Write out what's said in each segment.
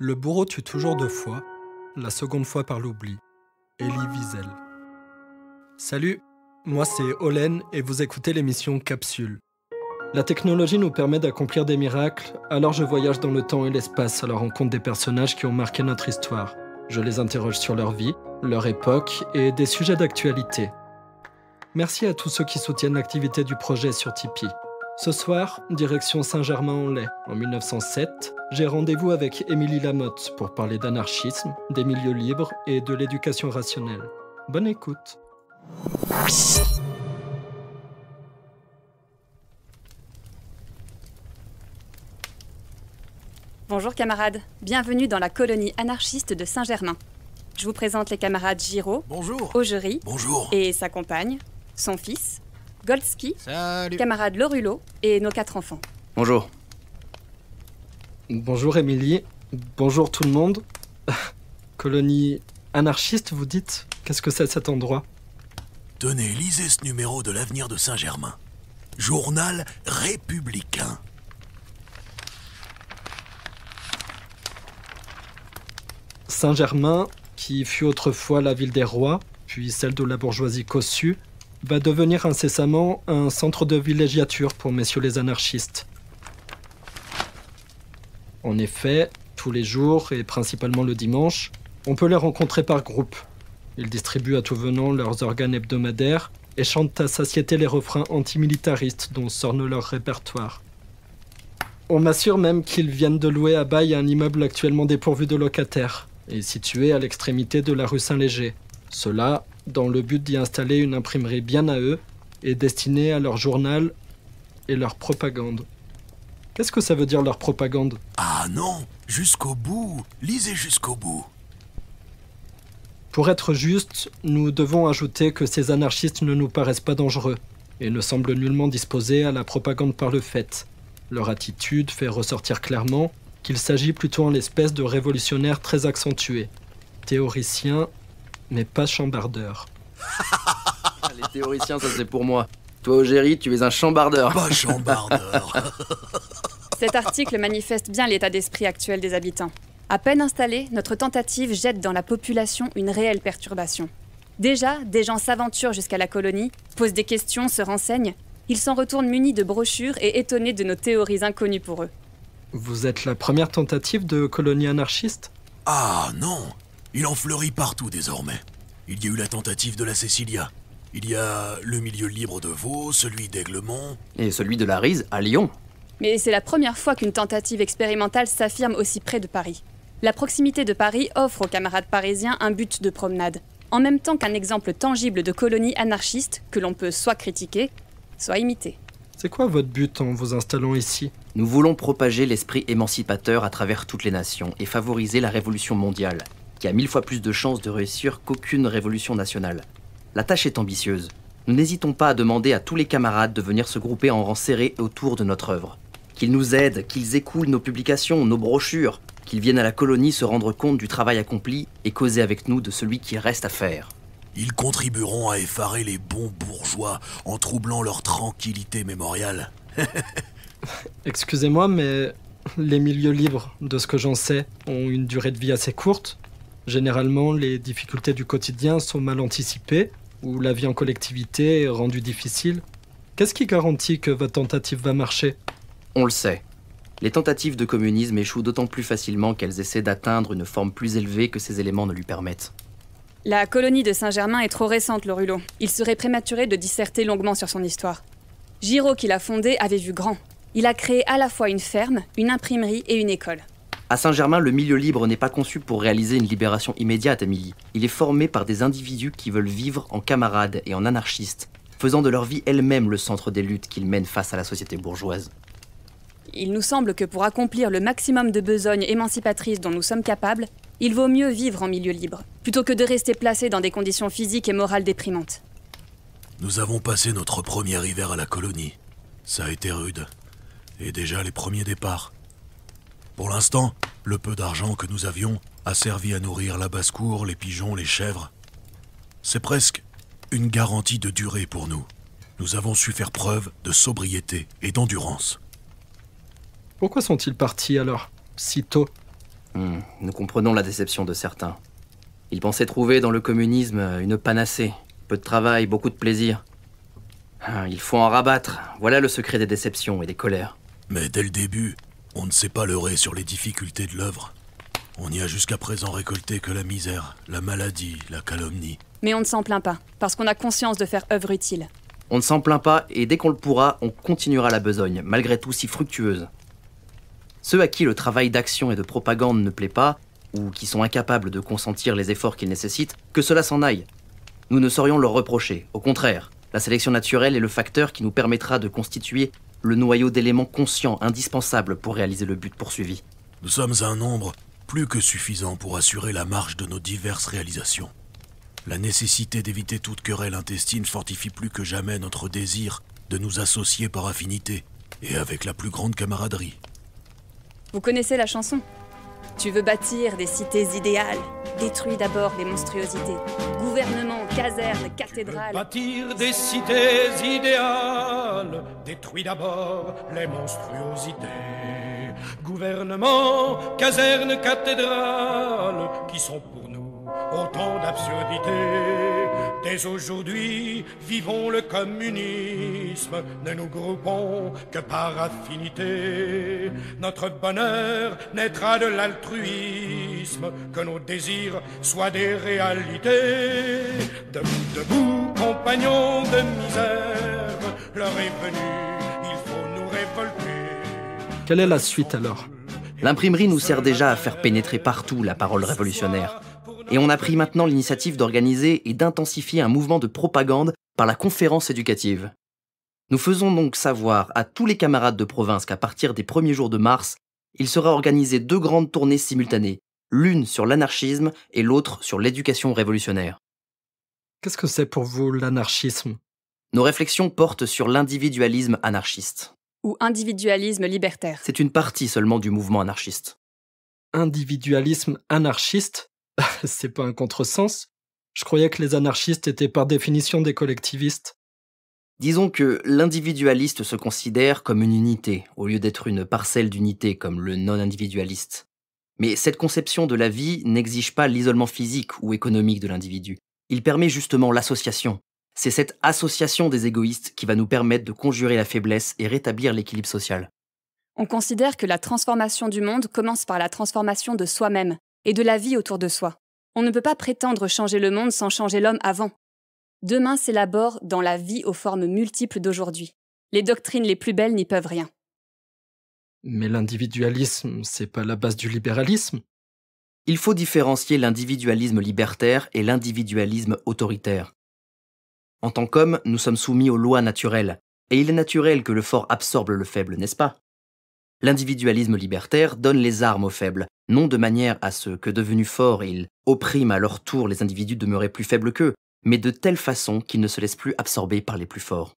Le bourreau tue toujours deux fois, la seconde fois par l'oubli. Elie Wiesel. Salut, moi c'est Olen et vous écoutez l'émission Capsule. La technologie nous permet d'accomplir des miracles, alors je voyage dans le temps et l'espace à la rencontre des personnages qui ont marqué notre histoire. Je les interroge sur leur vie, leur époque et des sujets d'actualité. Merci à tous ceux qui soutiennent l'activité du projet sur Tipeee. Ce soir, direction Saint-Germain-en-Laye, en 1907, j'ai rendez-vous avec Émilie Lamotte pour parler d'anarchisme, des milieux libres et de l'éducation rationnelle. Bonne écoute. Bonjour camarades, bienvenue dans la colonie anarchiste de Saint-Germain. Je vous présente les camarades Giraud, Bonjour. Augerie Bonjour. et sa compagne, son fils, Goldski, Salut. camarade Lorulo et nos quatre enfants. Bonjour. Bonjour Émilie, bonjour tout le monde. Colonie anarchiste, vous dites Qu'est-ce que c'est cet endroit Tenez, lisez ce numéro de l'avenir de Saint-Germain. Journal républicain. Saint-Germain, qui fut autrefois la ville des rois, puis celle de la bourgeoisie cossue, va devenir incessamment un centre de villégiature pour messieurs les anarchistes. En effet, tous les jours et principalement le dimanche, on peut les rencontrer par groupe. Ils distribuent à tout venant leurs organes hebdomadaires et chantent à satiété les refrains antimilitaristes dont sorne leur répertoire. On m'assure même qu'ils viennent de louer à bail un immeuble actuellement dépourvu de locataires et situé à l'extrémité de la rue Saint-Léger. Cela dans le but d'y installer une imprimerie bien à eux et destinée à leur journal et leur propagande. Qu'est-ce que ça veut dire leur propagande Ah non, jusqu'au bout, lisez jusqu'au bout. Pour être juste, nous devons ajouter que ces anarchistes ne nous paraissent pas dangereux et ne semblent nullement disposés à la propagande par le fait. Leur attitude fait ressortir clairement qu'il s'agit plutôt en l'espèce de révolutionnaires très accentués, théoriciens mais pas chambardeur. Les théoriciens, ça c'est pour moi. Toi, Ogéry, tu es un chambardeur. Pas chambardeur. Cet article manifeste bien l'état d'esprit actuel des habitants. À peine installé, notre tentative jette dans la population une réelle perturbation. Déjà, des gens s'aventurent jusqu'à la colonie, posent des questions, se renseignent. Ils s'en retournent munis de brochures et étonnés de nos théories inconnues pour eux. Vous êtes la première tentative de colonie anarchiste Ah non il en fleurit partout désormais. Il y a eu la tentative de la Cécilia. Il y a le milieu libre de Vaud, celui d'Aiglemont. Et celui de la Rise à Lyon. Mais c'est la première fois qu'une tentative expérimentale s'affirme aussi près de Paris. La proximité de Paris offre aux camarades parisiens un but de promenade, en même temps qu'un exemple tangible de colonie anarchiste que l'on peut soit critiquer, soit imiter. C'est quoi votre but en vous installant ici Nous voulons propager l'esprit émancipateur à travers toutes les nations et favoriser la révolution mondiale qui a mille fois plus de chances de réussir qu'aucune révolution nationale. La tâche est ambitieuse. Nous n'hésitons pas à demander à tous les camarades de venir se grouper en rang serré autour de notre œuvre. Qu'ils nous aident, qu'ils écoulent nos publications, nos brochures, qu'ils viennent à la colonie se rendre compte du travail accompli et causer avec nous de celui qui reste à faire. Ils contribueront à effarer les bons bourgeois en troublant leur tranquillité mémoriale. Excusez-moi, mais les milieux libres, de ce que j'en sais, ont une durée de vie assez courte. Généralement, les difficultés du quotidien sont mal anticipées ou la vie en collectivité est rendue difficile. Qu'est-ce qui garantit que votre tentative va marcher On le sait. Les tentatives de communisme échouent d'autant plus facilement qu'elles essaient d'atteindre une forme plus élevée que ces éléments ne lui permettent. La colonie de Saint-Germain est trop récente, Rulot. Il serait prématuré de disserter longuement sur son histoire. Giraud, qui l'a fondée, avait vu grand. Il a créé à la fois une ferme, une imprimerie et une école. À Saint-Germain, le milieu libre n'est pas conçu pour réaliser une libération immédiate, Amélie. Il est formé par des individus qui veulent vivre en camarades et en anarchistes, faisant de leur vie elle-même le centre des luttes qu'ils mènent face à la société bourgeoise. Il nous semble que pour accomplir le maximum de besognes émancipatrices dont nous sommes capables, il vaut mieux vivre en milieu libre, plutôt que de rester placé dans des conditions physiques et morales déprimantes. Nous avons passé notre premier hiver à la colonie. Ça a été rude. Et déjà les premiers départs. Pour l'instant, le peu d'argent que nous avions a servi à nourrir la basse-cour, les pigeons, les chèvres. C'est presque une garantie de durée pour nous. Nous avons su faire preuve de sobriété et d'endurance. Pourquoi sont-ils partis alors, si tôt hmm, Nous comprenons la déception de certains. Ils pensaient trouver dans le communisme une panacée. Peu de travail, beaucoup de plaisir. Ah, Il faut en rabattre. Voilà le secret des déceptions et des colères. Mais dès le début, on ne sait pas leurrer sur les difficultés de l'œuvre. On n'y a jusqu'à présent récolté que la misère, la maladie, la calomnie. Mais on ne s'en plaint pas, parce qu'on a conscience de faire œuvre utile. On ne s'en plaint pas, et dès qu'on le pourra, on continuera la besogne, malgré tout si fructueuse. Ceux à qui le travail d'action et de propagande ne plaît pas, ou qui sont incapables de consentir les efforts qu'ils nécessitent, que cela s'en aille. Nous ne saurions leur reprocher, au contraire. La sélection naturelle est le facteur qui nous permettra de constituer le noyau d'éléments conscients indispensables pour réaliser le but poursuivi. Nous sommes un nombre plus que suffisant pour assurer la marche de nos diverses réalisations. La nécessité d'éviter toute querelle intestine fortifie plus que jamais notre désir de nous associer par affinité et avec la plus grande camaraderie. Vous connaissez la chanson tu veux bâtir des cités idéales. Détruis d'abord les monstruosités. Gouvernement, caserne, cathédrale. Bâtir des cités idéales. Détruis d'abord les monstruosités. Gouvernement, caserne, cathédrale. Qui sont pour nous autant d'absurdités. « Mais aujourd'hui, vivons le communisme, ne nous groupons que par affinité. Notre bonheur naîtra de l'altruisme, que nos désirs soient des réalités. Debout, debout, compagnons de misère, l'heure est venue, il faut nous révolter. Quelle est la suite alors L'imprimerie nous sert déjà à faire pénétrer partout la parole révolutionnaire. Et on a pris maintenant l'initiative d'organiser et d'intensifier un mouvement de propagande par la conférence éducative. Nous faisons donc savoir à tous les camarades de province qu'à partir des premiers jours de mars, il sera organisé deux grandes tournées simultanées, l'une sur l'anarchisme et l'autre sur l'éducation révolutionnaire. Qu'est-ce que c'est pour vous l'anarchisme Nos réflexions portent sur l'individualisme anarchiste. Ou individualisme libertaire. C'est une partie seulement du mouvement anarchiste. Individualisme anarchiste c'est pas un contresens. Je croyais que les anarchistes étaient par définition des collectivistes. Disons que l'individualiste se considère comme une unité, au lieu d'être une parcelle d'unité comme le non-individualiste. Mais cette conception de la vie n'exige pas l'isolement physique ou économique de l'individu. Il permet justement l'association. C'est cette association des égoïstes qui va nous permettre de conjurer la faiblesse et rétablir l'équilibre social. On considère que la transformation du monde commence par la transformation de soi-même, et de la vie autour de soi. On ne peut pas prétendre changer le monde sans changer l'homme avant. Demain s'élabore dans la vie aux formes multiples d'aujourd'hui. Les doctrines les plus belles n'y peuvent rien. Mais l'individualisme, c'est pas la base du libéralisme Il faut différencier l'individualisme libertaire et l'individualisme autoritaire. En tant qu'homme, nous sommes soumis aux lois naturelles, et il est naturel que le fort absorbe le faible, n'est-ce pas l'individualisme libertaire donne les armes aux faibles, non de manière à ce que, devenus forts, ils oppriment à leur tour les individus demeurés plus faibles qu'eux, mais de telle façon qu'ils ne se laissent plus absorber par les plus forts.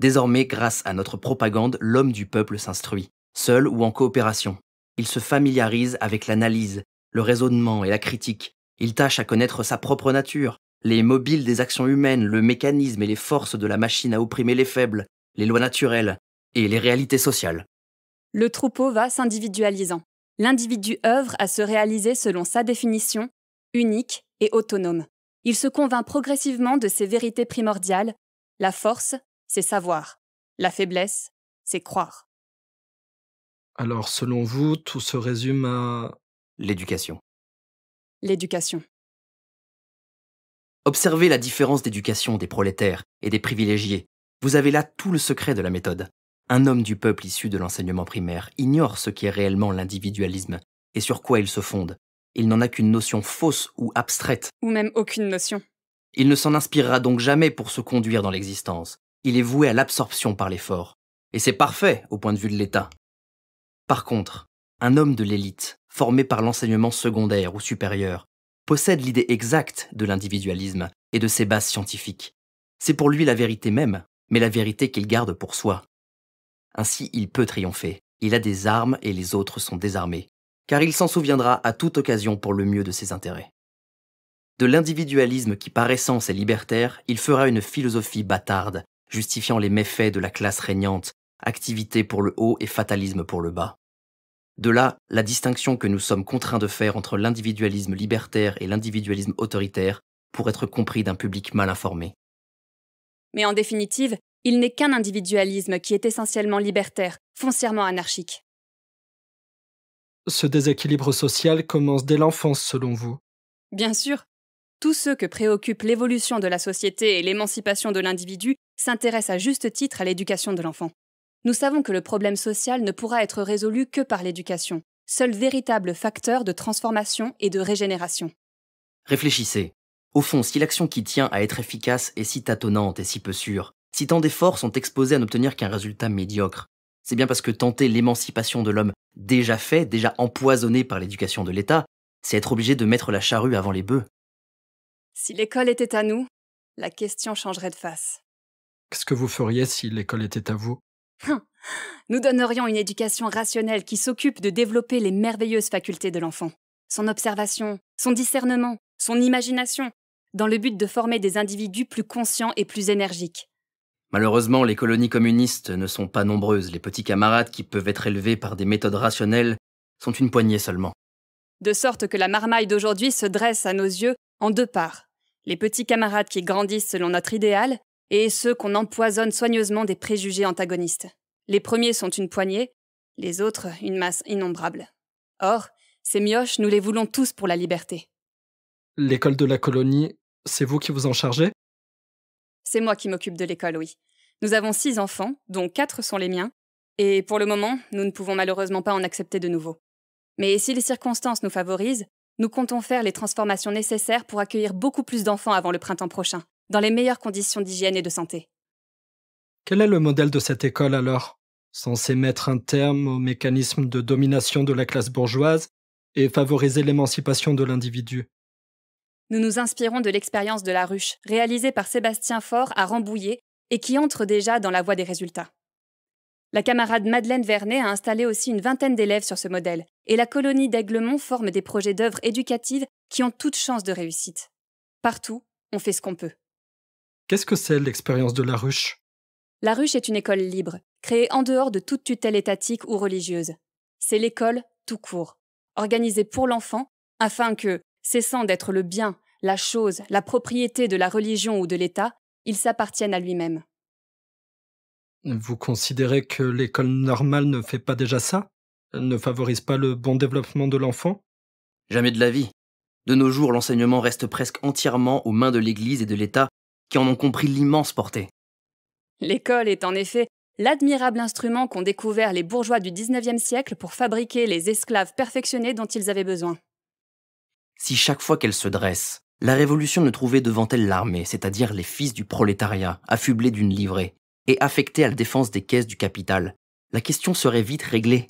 Désormais, grâce à notre propagande, l'homme du peuple s'instruit, seul ou en coopération. Il se familiarise avec l'analyse, le raisonnement et la critique. Il tâche à connaître sa propre nature, les mobiles des actions humaines, le mécanisme et les forces de la machine à opprimer les faibles, les lois naturelles et les réalités sociales le troupeau va s'individualisant. L'individu œuvre à se réaliser selon sa définition, unique et autonome. Il se convainc progressivement de ses vérités primordiales. La force, c'est savoir. La faiblesse, c'est croire. Alors, selon vous, tout se résume à... L'éducation. L'éducation. Observez la différence d'éducation des prolétaires et des privilégiés. Vous avez là tout le secret de la méthode. Un homme du peuple issu de l'enseignement primaire ignore ce qu'est réellement l'individualisme et sur quoi il se fonde. Il n'en a qu'une notion fausse ou abstraite. Ou même aucune notion. Il ne s'en inspirera donc jamais pour se conduire dans l'existence. Il est voué à l'absorption par l'effort. Et c'est parfait au point de vue de l'État. Par contre, un homme de l'élite, formé par l'enseignement secondaire ou supérieur, possède l'idée exacte de l'individualisme et de ses bases scientifiques. C'est pour lui la vérité même, mais la vérité qu'il garde pour soi. Ainsi, il peut triompher. Il a des armes et les autres sont désarmés. Car il s'en souviendra à toute occasion pour le mieux de ses intérêts. De l'individualisme qui par essence est libertaire, il fera une philosophie bâtarde, justifiant les méfaits de la classe régnante, activité pour le haut et fatalisme pour le bas. De là, la distinction que nous sommes contraints de faire entre l'individualisme libertaire et l'individualisme autoritaire pour être compris d'un public mal informé. Mais en définitive, il n'est qu'un individualisme qui est essentiellement libertaire, foncièrement anarchique. Ce déséquilibre social commence dès l'enfance, selon vous Bien sûr. Tous ceux que préoccupent l'évolution de la société et l'émancipation de l'individu s'intéressent à juste titre à l'éducation de l'enfant. Nous savons que le problème social ne pourra être résolu que par l'éducation, seul véritable facteur de transformation et de régénération. Réfléchissez. Au fond, si l'action qui tient à être efficace est si tâtonnante et si peu sûre, si tant d'efforts sont exposés à n'obtenir qu'un résultat médiocre, c'est bien parce que tenter l'émancipation de l'homme déjà fait, déjà empoisonné par l'éducation de l'État, c'est être obligé de mettre la charrue avant les bœufs. Si l'école était à nous, la question changerait de face. Qu'est-ce que vous feriez si l'école était à vous hein. Nous donnerions une éducation rationnelle qui s'occupe de développer les merveilleuses facultés de l'enfant, son observation, son discernement, son imagination, dans le but de former des individus plus conscients et plus énergiques. Malheureusement, les colonies communistes ne sont pas nombreuses. Les petits camarades qui peuvent être élevés par des méthodes rationnelles sont une poignée seulement. De sorte que la marmaille d'aujourd'hui se dresse à nos yeux en deux parts. Les petits camarades qui grandissent selon notre idéal et ceux qu'on empoisonne soigneusement des préjugés antagonistes. Les premiers sont une poignée, les autres une masse innombrable. Or, ces mioches, nous les voulons tous pour la liberté. L'école de la colonie, c'est vous qui vous en chargez c'est moi qui m'occupe de l'école, oui. Nous avons six enfants, dont quatre sont les miens, et pour le moment, nous ne pouvons malheureusement pas en accepter de nouveaux. Mais si les circonstances nous favorisent, nous comptons faire les transformations nécessaires pour accueillir beaucoup plus d'enfants avant le printemps prochain, dans les meilleures conditions d'hygiène et de santé. Quel est le modèle de cette école alors censé mettre un terme au mécanisme de domination de la classe bourgeoise et favoriser l'émancipation de l'individu nous nous inspirons de l'expérience de la ruche, réalisée par Sébastien Faure à Rambouillet et qui entre déjà dans la voie des résultats. La camarade Madeleine Vernet a installé aussi une vingtaine d'élèves sur ce modèle, et la colonie d'Aiglemont forme des projets d'œuvres éducatives qui ont toute chance de réussite. Partout, on fait ce qu'on peut. Qu'est-ce que c'est l'expérience de la ruche La ruche est une école libre, créée en dehors de toute tutelle étatique ou religieuse. C'est l'école tout court, organisée pour l'enfant, afin que, cessant d'être le bien la chose, la propriété de la religion ou de l'État, ils s'appartiennent à lui-même. Vous considérez que l'école normale ne fait pas déjà ça Ne favorise pas le bon développement de l'enfant Jamais de la vie. De nos jours, l'enseignement reste presque entièrement aux mains de l'Église et de l'État, qui en ont compris l'immense portée. L'école est en effet l'admirable instrument qu'ont découvert les bourgeois du XIXe siècle pour fabriquer les esclaves perfectionnés dont ils avaient besoin. Si chaque fois qu'elle se dresse, la révolution ne trouvait devant elle l'armée, c'est-à-dire les fils du prolétariat, affublés d'une livrée, et affectés à la défense des caisses du capital. La question serait vite réglée.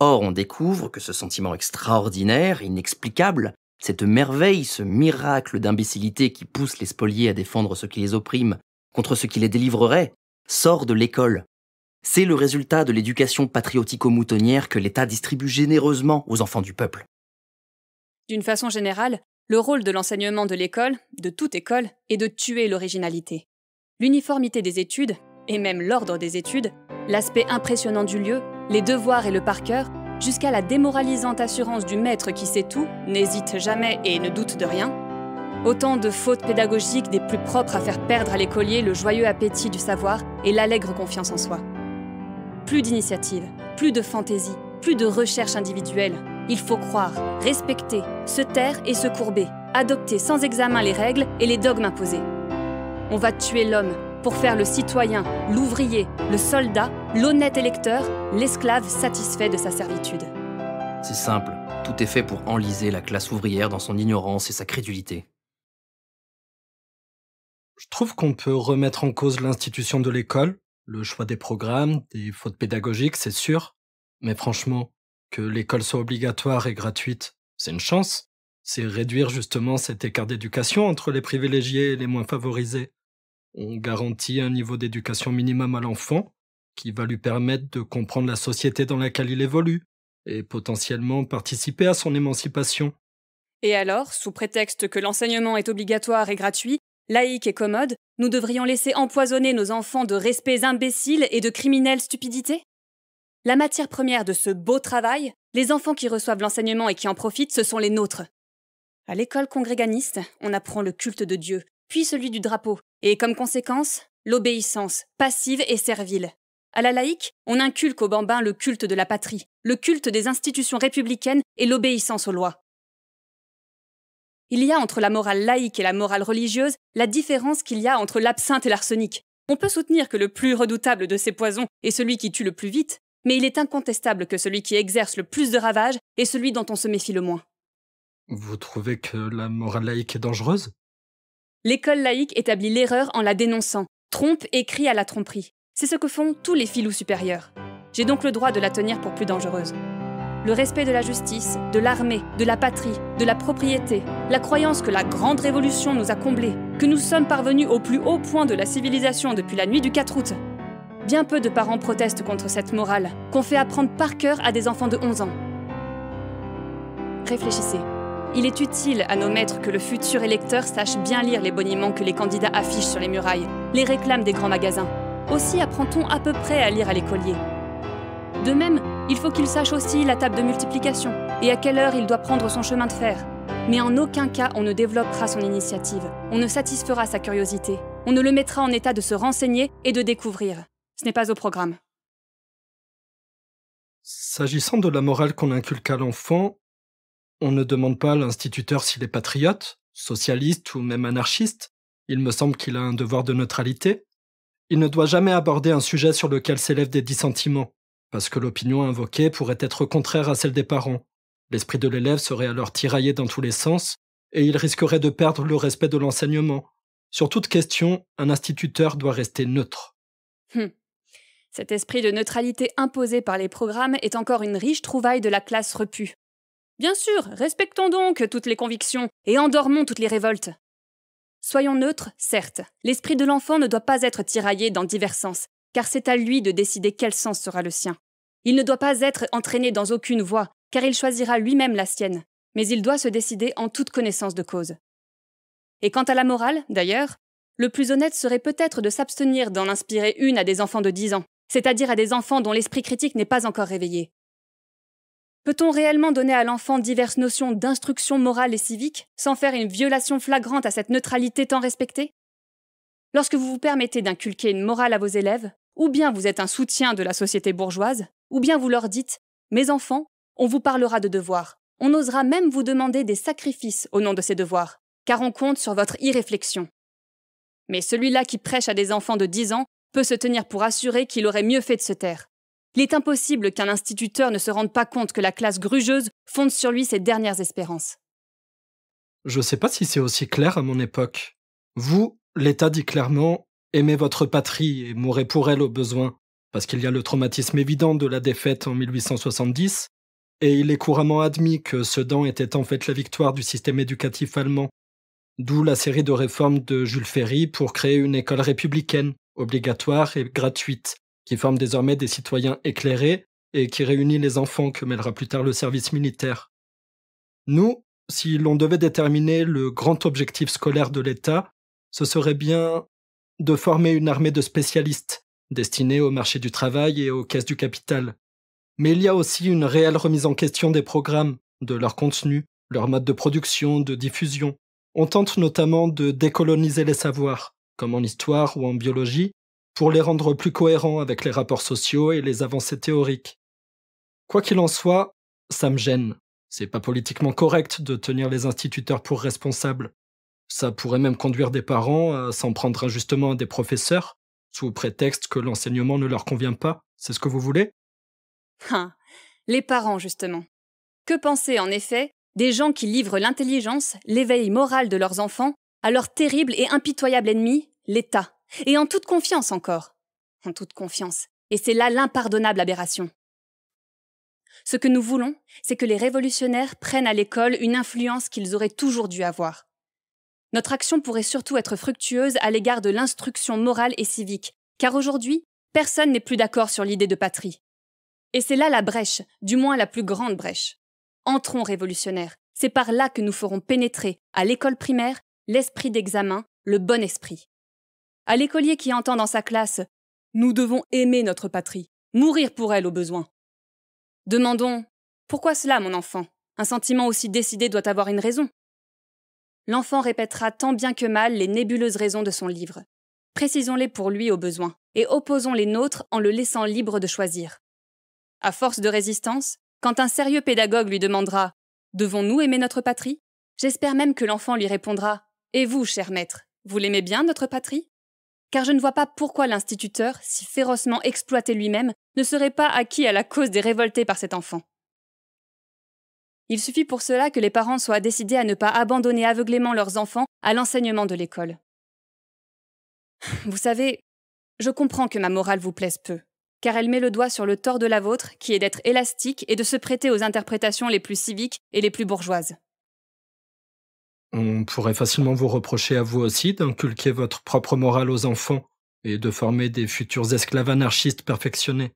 Or, on découvre que ce sentiment extraordinaire, inexplicable, cette merveille, ce miracle d'imbécilité qui pousse les spoliés à défendre ce qui les opprime contre ce qui les délivrerait, sort de l'école. C'est le résultat de l'éducation patriotico-moutonnière que l'État distribue généreusement aux enfants du peuple. D'une façon générale, le rôle de l'enseignement de l'école, de toute école, est de tuer l'originalité. L'uniformité des études, et même l'ordre des études, l'aspect impressionnant du lieu, les devoirs et le par cœur, jusqu'à la démoralisante assurance du maître qui sait tout, n'hésite jamais et ne doute de rien, Autant de fautes pédagogiques des plus propres à faire perdre à l'écolier le joyeux appétit du savoir et l'allègre confiance en soi. Plus d'initiative, plus de fantaisie, plus de recherche individuelle, il faut croire, respecter, se taire et se courber, adopter sans examen les règles et les dogmes imposés. On va tuer l'homme pour faire le citoyen, l'ouvrier, le soldat, l'honnête électeur, l'esclave satisfait de sa servitude. C'est simple, tout est fait pour enliser la classe ouvrière dans son ignorance et sa crédulité. Je trouve qu'on peut remettre en cause l'institution de l'école, le choix des programmes, des fautes pédagogiques, c'est sûr. Mais franchement, que l'école soit obligatoire et gratuite, c'est une chance. C'est réduire justement cet écart d'éducation entre les privilégiés et les moins favorisés. On garantit un niveau d'éducation minimum à l'enfant qui va lui permettre de comprendre la société dans laquelle il évolue et potentiellement participer à son émancipation. Et alors, sous prétexte que l'enseignement est obligatoire et gratuit, laïque et commode, nous devrions laisser empoisonner nos enfants de respects imbéciles et de criminelles stupidités la matière première de ce beau travail, les enfants qui reçoivent l'enseignement et qui en profitent, ce sont les nôtres. À l'école congréganiste, on apprend le culte de Dieu, puis celui du drapeau, et comme conséquence, l'obéissance, passive et servile. À la laïque, on inculque aux bambins le culte de la patrie, le culte des institutions républicaines et l'obéissance aux lois. Il y a entre la morale laïque et la morale religieuse la différence qu'il y a entre l'absinthe et l'arsenic. On peut soutenir que le plus redoutable de ces poisons est celui qui tue le plus vite, mais il est incontestable que celui qui exerce le plus de ravages est celui dont on se méfie le moins. Vous trouvez que la morale laïque est dangereuse L'école laïque établit l'erreur en la dénonçant, trompe et crie à la tromperie. C'est ce que font tous les filous supérieurs. J'ai donc le droit de la tenir pour plus dangereuse. Le respect de la justice, de l'armée, de la patrie, de la propriété, la croyance que la grande révolution nous a comblés, que nous sommes parvenus au plus haut point de la civilisation depuis la nuit du 4 août, Bien peu de parents protestent contre cette morale, qu'on fait apprendre par cœur à des enfants de 11 ans. Réfléchissez. Il est utile à nos maîtres que le futur électeur sache bien lire les boniments que les candidats affichent sur les murailles, les réclames des grands magasins. Aussi apprend-on à peu près à lire à l'écolier. De même, il faut qu'il sache aussi la table de multiplication et à quelle heure il doit prendre son chemin de fer. Mais en aucun cas on ne développera son initiative, on ne satisfera sa curiosité, on ne le mettra en état de se renseigner et de découvrir. Ce n'est pas au programme. S'agissant de la morale qu'on inculque à l'enfant, on ne demande pas à l'instituteur s'il est patriote, socialiste ou même anarchiste. Il me semble qu'il a un devoir de neutralité. Il ne doit jamais aborder un sujet sur lequel s'élèvent des dissentiments, parce que l'opinion invoquée pourrait être contraire à celle des parents. L'esprit de l'élève serait alors tiraillé dans tous les sens, et il risquerait de perdre le respect de l'enseignement. Sur toute question, un instituteur doit rester neutre. Hum. Cet esprit de neutralité imposé par les programmes est encore une riche trouvaille de la classe repue. Bien sûr, respectons donc toutes les convictions et endormons toutes les révoltes. Soyons neutres, certes. L'esprit de l'enfant ne doit pas être tiraillé dans divers sens, car c'est à lui de décider quel sens sera le sien. Il ne doit pas être entraîné dans aucune voie, car il choisira lui-même la sienne, mais il doit se décider en toute connaissance de cause. Et quant à la morale, d'ailleurs, le plus honnête serait peut-être de s'abstenir d'en inspirer une à des enfants de 10 ans, c'est-à-dire à des enfants dont l'esprit critique n'est pas encore réveillé. Peut-on réellement donner à l'enfant diverses notions d'instruction morale et civique sans faire une violation flagrante à cette neutralité tant respectée Lorsque vous vous permettez d'inculquer une morale à vos élèves, ou bien vous êtes un soutien de la société bourgeoise, ou bien vous leur dites Mes enfants, on vous parlera de devoirs, on osera même vous demander des sacrifices au nom de ces devoirs, car on compte sur votre irréflexion. Mais celui-là qui prêche à des enfants de 10 ans peut se tenir pour assurer qu'il aurait mieux fait de se taire. Il est impossible qu'un instituteur ne se rende pas compte que la classe grugeuse fonde sur lui ses dernières espérances. Je ne sais pas si c'est aussi clair à mon époque. Vous, l'État dit clairement aimez votre patrie et mourrez pour elle au besoin, parce qu'il y a le traumatisme évident de la défaite en 1870, et il est couramment admis que Sedan était en fait la victoire du système éducatif allemand, d'où la série de réformes de Jules Ferry pour créer une école républicaine, obligatoire et gratuite, qui forme désormais des citoyens éclairés et qui réunit les enfants que mêlera plus tard le service militaire. Nous, si l'on devait déterminer le grand objectif scolaire de l'État, ce serait bien de former une armée de spécialistes destinés au marché du travail et aux caisses du capital. Mais il y a aussi une réelle remise en question des programmes, de leur contenu, leur mode de production, de diffusion. On tente notamment de décoloniser les savoirs, comme en histoire ou en biologie, pour les rendre plus cohérents avec les rapports sociaux et les avancées théoriques. Quoi qu'il en soit, ça me gêne. C'est pas politiquement correct de tenir les instituteurs pour responsables. Ça pourrait même conduire des parents à s'en prendre injustement à des professeurs, sous prétexte que l'enseignement ne leur convient pas. C'est ce que vous voulez ah, Les parents, justement. Que penser, en effet, des gens qui livrent l'intelligence, l'éveil moral de leurs enfants à leur terrible et impitoyable ennemi, l'État, et en toute confiance encore. En toute confiance. Et c'est là l'impardonnable aberration. Ce que nous voulons, c'est que les révolutionnaires prennent à l'école une influence qu'ils auraient toujours dû avoir. Notre action pourrait surtout être fructueuse à l'égard de l'instruction morale et civique, car aujourd'hui, personne n'est plus d'accord sur l'idée de patrie. Et c'est là la brèche, du moins la plus grande brèche. Entrons révolutionnaires, c'est par là que nous ferons pénétrer, à l'école primaire, l'esprit d'examen, le bon esprit. À l'écolier qui entend dans sa classe Nous devons aimer notre patrie, mourir pour elle au besoin. Demandons Pourquoi cela, mon enfant Un sentiment aussi décidé doit avoir une raison. L'enfant répétera tant bien que mal les nébuleuses raisons de son livre. Précisons-les pour lui au besoin et opposons les nôtres en le laissant libre de choisir. À force de résistance, quand un sérieux pédagogue lui demandera Devons-nous aimer notre patrie J'espère même que l'enfant lui répondra et vous, cher maître, vous l'aimez bien, notre patrie Car je ne vois pas pourquoi l'instituteur, si férocement exploité lui-même, ne serait pas acquis à la cause des révoltés par cet enfant. Il suffit pour cela que les parents soient décidés à ne pas abandonner aveuglément leurs enfants à l'enseignement de l'école. Vous savez, je comprends que ma morale vous plaise peu, car elle met le doigt sur le tort de la vôtre, qui est d'être élastique et de se prêter aux interprétations les plus civiques et les plus bourgeoises. On pourrait facilement vous reprocher à vous aussi d'inculquer votre propre morale aux enfants et de former des futurs esclaves anarchistes perfectionnés.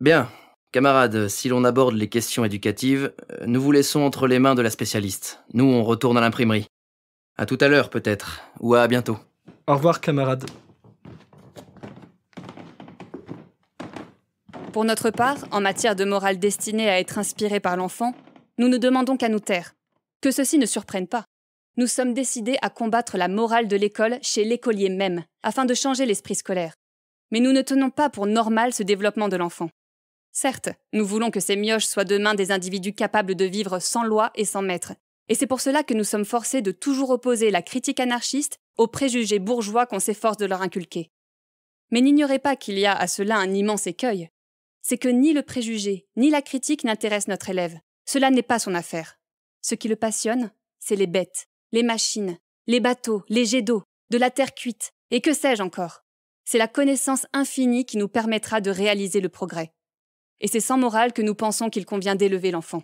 Bien, camarades, si l'on aborde les questions éducatives, euh, nous vous laissons entre les mains de la spécialiste. Nous, on retourne à l'imprimerie. À tout à l'heure peut-être, ou à bientôt. Au revoir, camarades. Pour notre part, en matière de morale destinée à être inspirée par l'enfant, nous ne demandons qu'à nous taire. Que ceci ne surprenne pas. Nous sommes décidés à combattre la morale de l'école chez l'écolier même, afin de changer l'esprit scolaire. Mais nous ne tenons pas pour normal ce développement de l'enfant. Certes, nous voulons que ces mioches soient demain des individus capables de vivre sans loi et sans maître. Et c'est pour cela que nous sommes forcés de toujours opposer la critique anarchiste aux préjugés bourgeois qu'on s'efforce de leur inculquer. Mais n'ignorez pas qu'il y a à cela un immense écueil. C'est que ni le préjugé, ni la critique n'intéressent notre élève. Cela n'est pas son affaire. Ce qui le passionne, c'est les bêtes, les machines, les bateaux, les jets d'eau, de la terre cuite, et que sais-je encore. C'est la connaissance infinie qui nous permettra de réaliser le progrès. Et c'est sans morale que nous pensons qu'il convient d'élever l'enfant.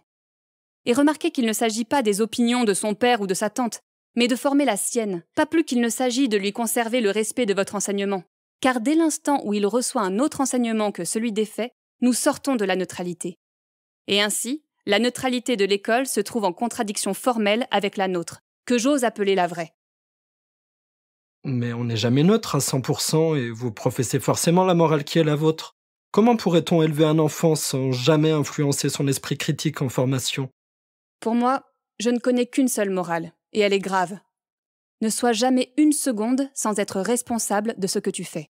Et remarquez qu'il ne s'agit pas des opinions de son père ou de sa tante, mais de former la sienne, pas plus qu'il ne s'agit de lui conserver le respect de votre enseignement. Car dès l'instant où il reçoit un autre enseignement que celui des faits, nous sortons de la neutralité. Et ainsi, la neutralité de l'école se trouve en contradiction formelle avec la nôtre, que j'ose appeler la vraie. Mais on n'est jamais neutre à 100% et vous professez forcément la morale qui est la vôtre. Comment pourrait-on élever un enfant sans jamais influencer son esprit critique en formation Pour moi, je ne connais qu'une seule morale, et elle est grave. Ne sois jamais une seconde sans être responsable de ce que tu fais.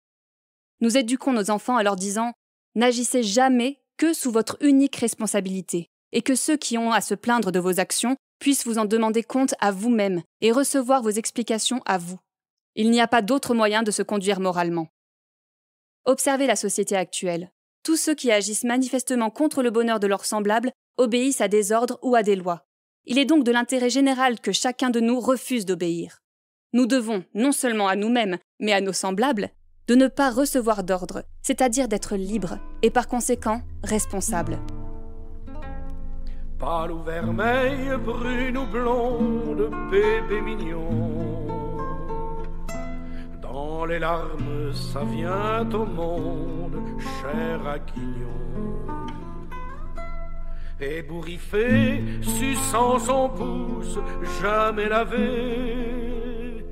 Nous éduquons nos enfants en leur disant N'agissez jamais que sous votre unique responsabilité et que ceux qui ont à se plaindre de vos actions puissent vous en demander compte à vous-même et recevoir vos explications à vous. Il n'y a pas d'autre moyen de se conduire moralement. Observez la société actuelle. Tous ceux qui agissent manifestement contre le bonheur de leurs semblables obéissent à des ordres ou à des lois. Il est donc de l'intérêt général que chacun de nous refuse d'obéir. Nous devons, non seulement à nous-mêmes, mais à nos semblables, de ne pas recevoir d'ordre, c'est-à-dire d'être libres et par conséquent responsables pâle ou vermeille, brune ou blonde, bébé mignon. Dans les larmes, ça vient au monde, cher Aquignon. Ébouriffé, suçant son pouce, jamais lavé,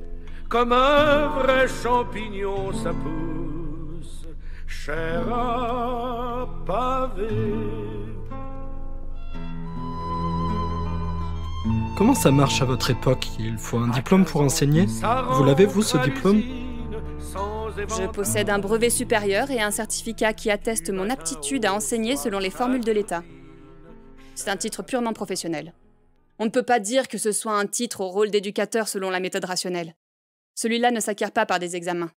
comme un vrai champignon, ça pousse, cher à pavé. Comment ça marche à votre époque Il faut un diplôme pour enseigner Vous l'avez, vous, ce diplôme Je possède un brevet supérieur et un certificat qui atteste mon aptitude à enseigner selon les formules de l'État. C'est un titre purement professionnel. On ne peut pas dire que ce soit un titre au rôle d'éducateur selon la méthode rationnelle. Celui-là ne s'acquiert pas par des examens.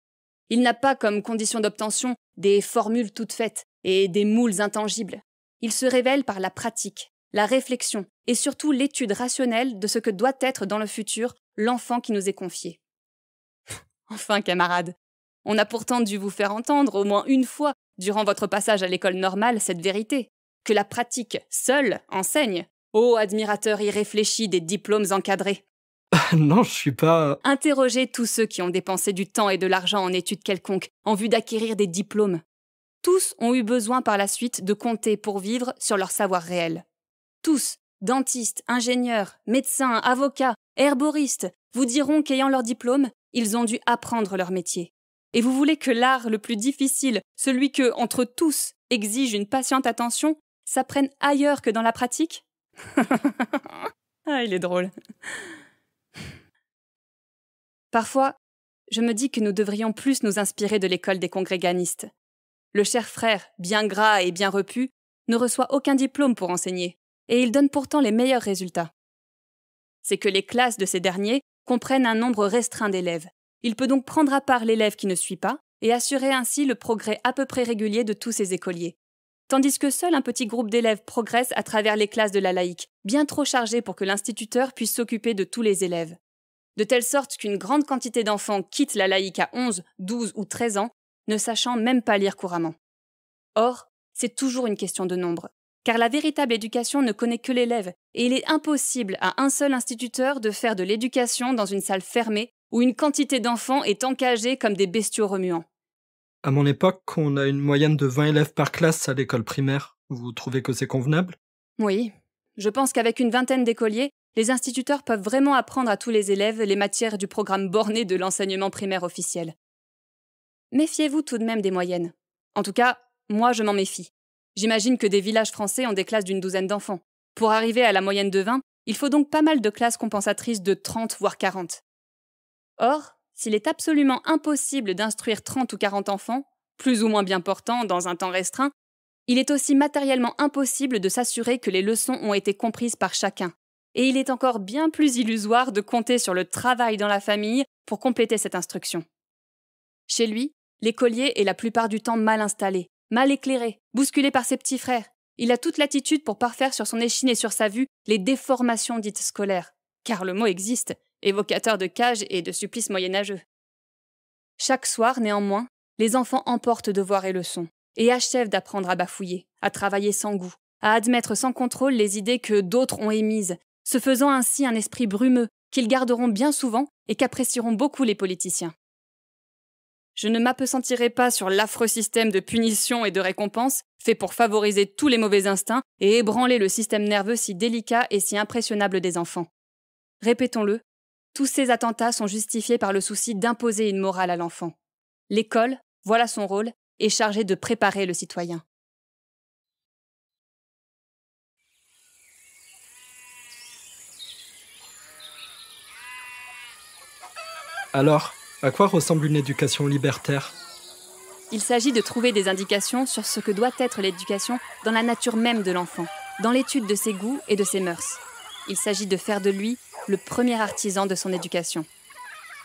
Il n'a pas comme condition d'obtention des formules toutes faites et des moules intangibles. Il se révèle par la pratique, la réflexion et surtout l'étude rationnelle de ce que doit être dans le futur l'enfant qui nous est confié. enfin, camarades, on a pourtant dû vous faire entendre au moins une fois durant votre passage à l'école normale cette vérité, que la pratique seule enseigne. Ô admirateur irréfléchi des diplômes encadrés non, je suis pas. Euh, Interrogez tous ceux qui ont dépensé du temps et de l'argent en études quelconques en vue d'acquérir des diplômes. Tous ont eu besoin par la suite de compter pour vivre sur leur savoir réel. Tous, dentistes, ingénieurs, médecins, avocats, herboristes, vous diront qu'ayant leur diplôme, ils ont dû apprendre leur métier. Et vous voulez que l'art le plus difficile, celui que, entre tous, exige une patiente attention, s'apprenne ailleurs que dans la pratique Ah, il est drôle. Parfois, je me dis que nous devrions plus nous inspirer de l'école des congréganistes. Le cher frère, bien gras et bien repu, ne reçoit aucun diplôme pour enseigner et il donne pourtant les meilleurs résultats. C'est que les classes de ces derniers comprennent un nombre restreint d'élèves. Il peut donc prendre à part l'élève qui ne suit pas et assurer ainsi le progrès à peu près régulier de tous ses écoliers. Tandis que seul un petit groupe d'élèves progresse à travers les classes de la laïque, bien trop chargées pour que l'instituteur puisse s'occuper de tous les élèves. De telle sorte qu'une grande quantité d'enfants quittent la laïque à 11, 12 ou 13 ans, ne sachant même pas lire couramment. Or, c'est toujours une question de nombre car la véritable éducation ne connaît que l'élève, et il est impossible à un seul instituteur de faire de l'éducation dans une salle fermée où une quantité d'enfants est encagée comme des bestiaux remuants. À mon époque, on a une moyenne de 20 élèves par classe à l'école primaire. Vous trouvez que c'est convenable Oui. Je pense qu'avec une vingtaine d'écoliers, les instituteurs peuvent vraiment apprendre à tous les élèves les matières du programme borné de l'enseignement primaire officiel. Méfiez-vous tout de même des moyennes. En tout cas, moi je m'en méfie. J'imagine que des villages français ont des classes d'une douzaine d'enfants. Pour arriver à la moyenne de 20, il faut donc pas mal de classes compensatrices de 30 voire 40. Or, s'il est absolument impossible d'instruire 30 ou 40 enfants, plus ou moins bien portants dans un temps restreint, il est aussi matériellement impossible de s'assurer que les leçons ont été comprises par chacun. Et il est encore bien plus illusoire de compter sur le travail dans la famille pour compléter cette instruction. Chez lui, l'écolier est la plupart du temps mal installé, mal éclairé, bousculé par ses petits frères. Il a toute l'attitude pour parfaire sur son échine et sur sa vue les déformations dites scolaires, car le mot existe, évocateur de cages et de supplices moyenâgeux. Chaque soir, néanmoins, les enfants emportent devoirs et leçons, et achèvent d'apprendre à bafouiller, à travailler sans goût, à admettre sans contrôle les idées que d'autres ont émises, se faisant ainsi un esprit brumeux qu'ils garderont bien souvent et qu'apprécieront beaucoup les politiciens je ne m'appesantirai pas sur l'affreux système de punition et de récompense fait pour favoriser tous les mauvais instincts et ébranler le système nerveux si délicat et si impressionnable des enfants. Répétons-le, tous ces attentats sont justifiés par le souci d'imposer une morale à l'enfant. L'école, voilà son rôle, est chargée de préparer le citoyen. Alors, à quoi ressemble une éducation libertaire Il s'agit de trouver des indications sur ce que doit être l'éducation dans la nature même de l'enfant, dans l'étude de ses goûts et de ses mœurs. Il s'agit de faire de lui le premier artisan de son éducation.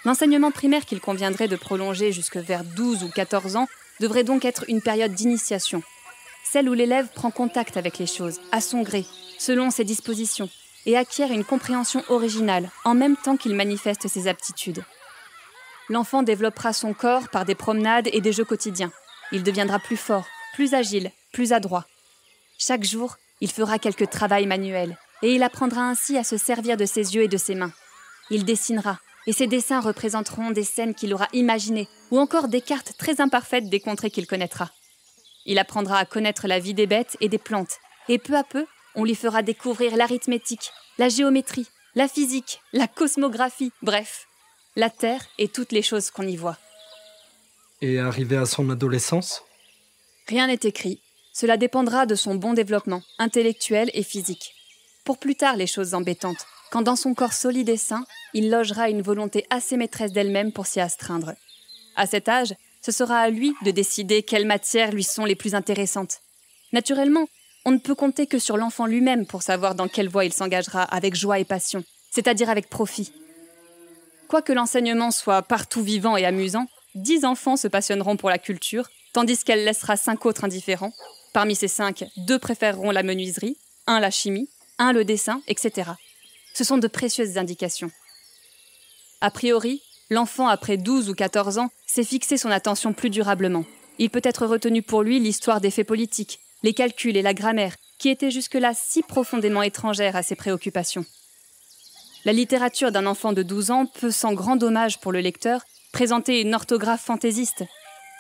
L'enseignement primaire qu'il conviendrait de prolonger jusque vers 12 ou 14 ans devrait donc être une période d'initiation, celle où l'élève prend contact avec les choses, à son gré, selon ses dispositions, et acquiert une compréhension originale en même temps qu'il manifeste ses aptitudes l'enfant développera son corps par des promenades et des jeux quotidiens. Il deviendra plus fort, plus agile, plus adroit. Chaque jour, il fera quelques travail manuels et il apprendra ainsi à se servir de ses yeux et de ses mains. Il dessinera, et ses dessins représenteront des scènes qu'il aura imaginées, ou encore des cartes très imparfaites des contrées qu'il connaîtra. Il apprendra à connaître la vie des bêtes et des plantes, et peu à peu, on lui fera découvrir l'arithmétique, la géométrie, la physique, la cosmographie, bref, la terre et toutes les choses qu'on y voit. Et arriver à son adolescence Rien n'est écrit. Cela dépendra de son bon développement, intellectuel et physique. Pour plus tard les choses embêtantes, quand dans son corps solide et sain, il logera une volonté assez maîtresse d'elle-même pour s'y astreindre. À cet âge, ce sera à lui de décider quelles matières lui sont les plus intéressantes. Naturellement, on ne peut compter que sur l'enfant lui-même pour savoir dans quelle voie il s'engagera avec joie et passion, c'est-à-dire avec profit. Quoique l'enseignement soit partout vivant et amusant, dix enfants se passionneront pour la culture, tandis qu'elle laissera cinq autres indifférents. Parmi ces cinq, deux préféreront la menuiserie, un la chimie, un le dessin, etc. Ce sont de précieuses indications. A priori, l'enfant après 12 ou 14 ans s'est fixé son attention plus durablement. Il peut être retenu pour lui l'histoire des faits politiques, les calculs et la grammaire, qui étaient jusque-là si profondément étrangères à ses préoccupations. La littérature d'un enfant de 12 ans peut, sans grand dommage pour le lecteur, présenter une orthographe fantaisiste.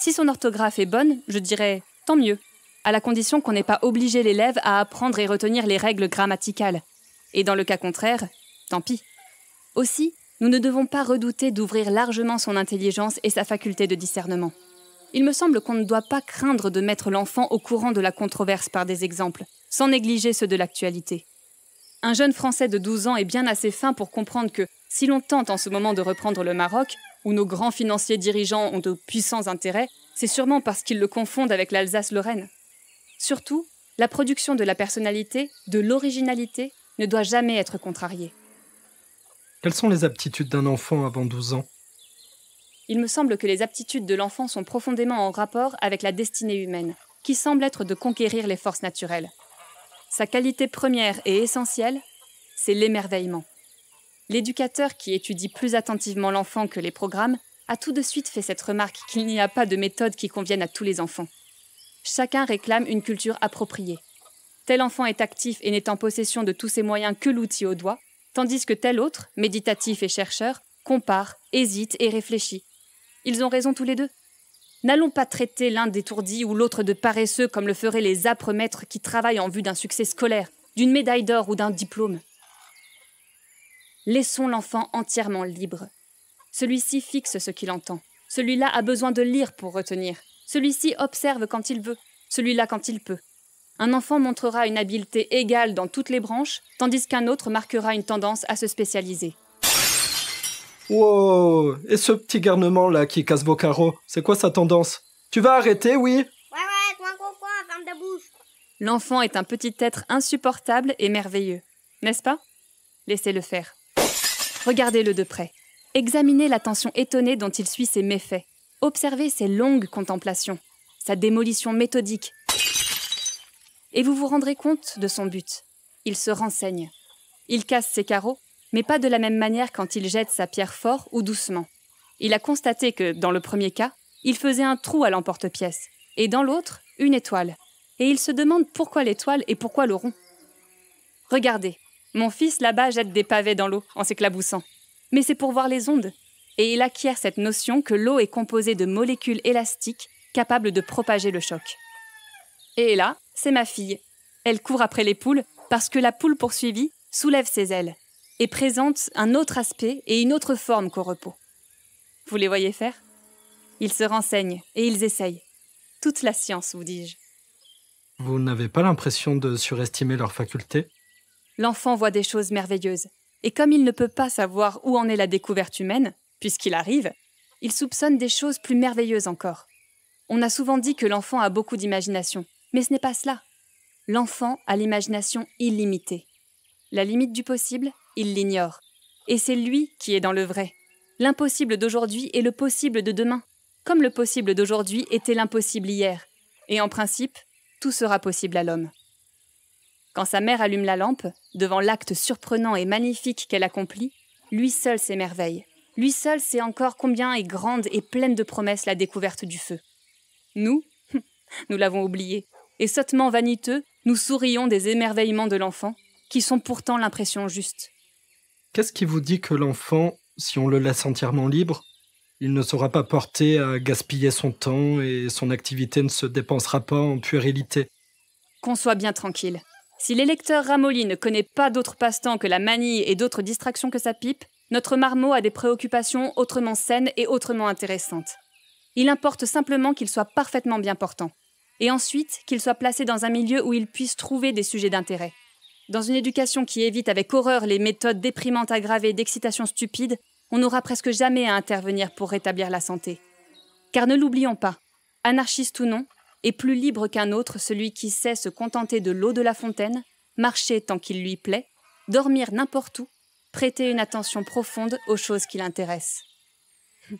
Si son orthographe est bonne, je dirais tant mieux, à la condition qu'on n'ait pas obligé l'élève à apprendre et retenir les règles grammaticales. Et dans le cas contraire, tant pis. Aussi, nous ne devons pas redouter d'ouvrir largement son intelligence et sa faculté de discernement. Il me semble qu'on ne doit pas craindre de mettre l'enfant au courant de la controverse par des exemples, sans négliger ceux de l'actualité. Un jeune Français de 12 ans est bien assez fin pour comprendre que si l'on tente en ce moment de reprendre le Maroc, où nos grands financiers dirigeants ont de puissants intérêts, c'est sûrement parce qu'ils le confondent avec l'Alsace-Lorraine. Surtout, la production de la personnalité, de l'originalité, ne doit jamais être contrariée. Quelles sont les aptitudes d'un enfant avant 12 ans Il me semble que les aptitudes de l'enfant sont profondément en rapport avec la destinée humaine, qui semble être de conquérir les forces naturelles. Sa qualité première et essentielle, c'est l'émerveillement. L'éducateur qui étudie plus attentivement l'enfant que les programmes a tout de suite fait cette remarque qu'il n'y a pas de méthode qui convienne à tous les enfants. Chacun réclame une culture appropriée. Tel enfant est actif et n'est en possession de tous ses moyens que l'outil au doigt, tandis que tel autre, méditatif et chercheur, compare, hésite et réfléchit. Ils ont raison tous les deux. N'allons pas traiter l'un d'étourdi ou l'autre de paresseux comme le feraient les âpres maîtres qui travaillent en vue d'un succès scolaire, d'une médaille d'or ou d'un diplôme. Laissons l'enfant entièrement libre. Celui-ci fixe ce qu'il entend. Celui-là a besoin de lire pour retenir. Celui-ci observe quand il veut. Celui-là quand il peut. Un enfant montrera une habileté égale dans toutes les branches, tandis qu'un autre marquera une tendance à se spécialiser. Wow Et ce petit garnement-là qui casse vos carreaux, c'est quoi sa tendance Tu vas arrêter, oui Ouais, ouais, ferme bouche L'enfant est un petit être insupportable et merveilleux, n'est-ce pas Laissez-le faire. Regardez-le de près. Examinez l'attention étonnée dont il suit ses méfaits. Observez ses longues contemplations, sa démolition méthodique. Et vous vous rendrez compte de son but. Il se renseigne. Il casse ses carreaux mais pas de la même manière quand il jette sa pierre fort ou doucement. Il a constaté que, dans le premier cas, il faisait un trou à l'emporte-pièce, et dans l'autre, une étoile. Et il se demande pourquoi l'étoile et pourquoi le rond. Regardez, mon fils là-bas jette des pavés dans l'eau en s'éclaboussant. Mais c'est pour voir les ondes. Et il acquiert cette notion que l'eau est composée de molécules élastiques capables de propager le choc. Et là, c'est ma fille. Elle court après les poules parce que la poule poursuivie soulève ses ailes et présente un autre aspect et une autre forme qu'au repos. Vous les voyez faire Ils se renseignent et ils essayent. Toute la science, vous dis-je. Vous n'avez pas l'impression de surestimer leurs facultés L'enfant voit des choses merveilleuses, et comme il ne peut pas savoir où en est la découverte humaine, puisqu'il arrive, il soupçonne des choses plus merveilleuses encore. On a souvent dit que l'enfant a beaucoup d'imagination, mais ce n'est pas cela. L'enfant a l'imagination illimitée la limite du possible, il l'ignore. Et c'est lui qui est dans le vrai. L'impossible d'aujourd'hui est le possible de demain, comme le possible d'aujourd'hui était l'impossible hier. Et en principe, tout sera possible à l'homme. Quand sa mère allume la lampe, devant l'acte surprenant et magnifique qu'elle accomplit, lui seul s'émerveille. Lui seul sait encore combien est grande et pleine de promesses la découverte du feu. Nous, nous l'avons oublié, et sottement vaniteux, nous sourions des émerveillements de l'enfant, qui sont pourtant l'impression juste. Qu'est-ce qui vous dit que l'enfant, si on le laisse entièrement libre, il ne sera pas porté à gaspiller son temps et son activité ne se dépensera pas en puérilité Qu'on soit bien tranquille. Si l'électeur Ramoli ne connaît pas d'autres passe-temps que la manie et d'autres distractions que sa pipe, notre marmot a des préoccupations autrement saines et autrement intéressantes. Il importe simplement qu'il soit parfaitement bien portant, et ensuite qu'il soit placé dans un milieu où il puisse trouver des sujets d'intérêt. Dans une éducation qui évite avec horreur les méthodes déprimantes aggravées d'excitation stupide, on n'aura presque jamais à intervenir pour rétablir la santé. Car ne l'oublions pas, anarchiste ou non, est plus libre qu'un autre celui qui sait se contenter de l'eau de la fontaine, marcher tant qu'il lui plaît, dormir n'importe où, prêter une attention profonde aux choses qui l'intéressent.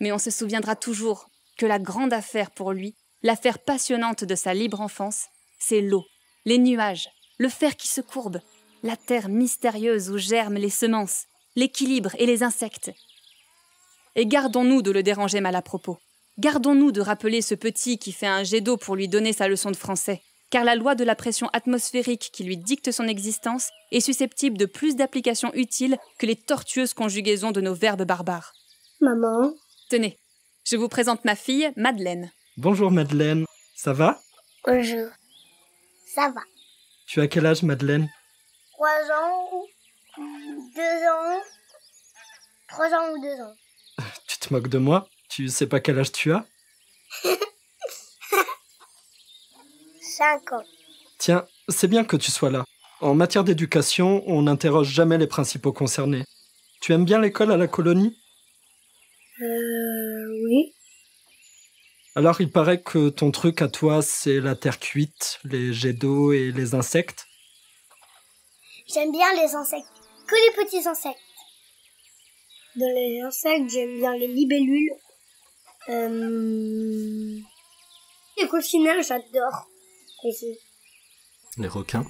Mais on se souviendra toujours que la grande affaire pour lui, l'affaire passionnante de sa libre enfance, c'est l'eau, les nuages, le fer qui se courbe, la terre mystérieuse où germent les semences, l'équilibre et les insectes. Et gardons-nous de le déranger mal à propos. Gardons-nous de rappeler ce petit qui fait un jet d'eau pour lui donner sa leçon de français, car la loi de la pression atmosphérique qui lui dicte son existence est susceptible de plus d'applications utiles que les tortueuses conjugaisons de nos verbes barbares. Maman Tenez, je vous présente ma fille, Madeleine. Bonjour Madeleine, ça va Bonjour. Ça va. Tu as quel âge, Madeleine Trois ans ou deux ans. Trois ans ou deux ans. Tu te moques de moi Tu sais pas quel âge tu as Cinq ans. Tiens, c'est bien que tu sois là. En matière d'éducation, on n'interroge jamais les principaux concernés. Tu aimes bien l'école à la colonie Euh. Oui. Alors, il paraît que ton truc à toi, c'est la terre cuite, les jets d'eau et les insectes. J'aime bien les insectes, que les petits insectes. Dans les insectes, j'aime bien les libellules. Et euh, Les coccinelles, j'adore Les requins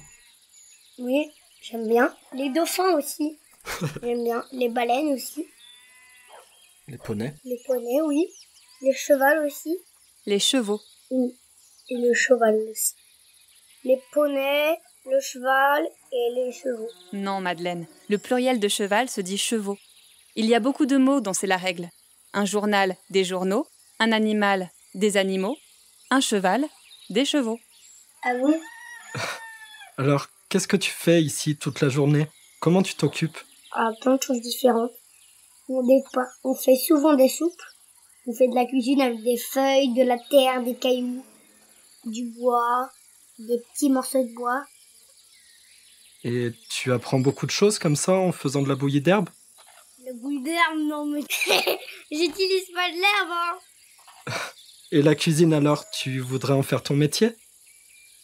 Oui, j'aime bien. Les dauphins aussi. j'aime bien. Les baleines aussi. Les poneys Les poneys, oui. Les chevaux aussi les chevaux. Oui, mm. et le cheval aussi. Les poneys, le cheval et les chevaux. Non, Madeleine, le pluriel de cheval se dit chevaux. Il y a beaucoup de mots dont c'est la règle. Un journal, des journaux, un animal, des animaux, un cheval, des chevaux. Ah oui Alors, qu'est-ce que tu fais ici toute la journée Comment tu t'occupes Ah, plein de choses différentes. On, on fait souvent des soupes on fait de la cuisine avec des feuilles, de la terre, des cailloux, du bois, des petits morceaux de bois. Et tu apprends beaucoup de choses comme ça en faisant de la bouillie d'herbe La bouillie d'herbe, non, mais j'utilise pas de l'herbe. Hein. Et la cuisine alors, tu voudrais en faire ton métier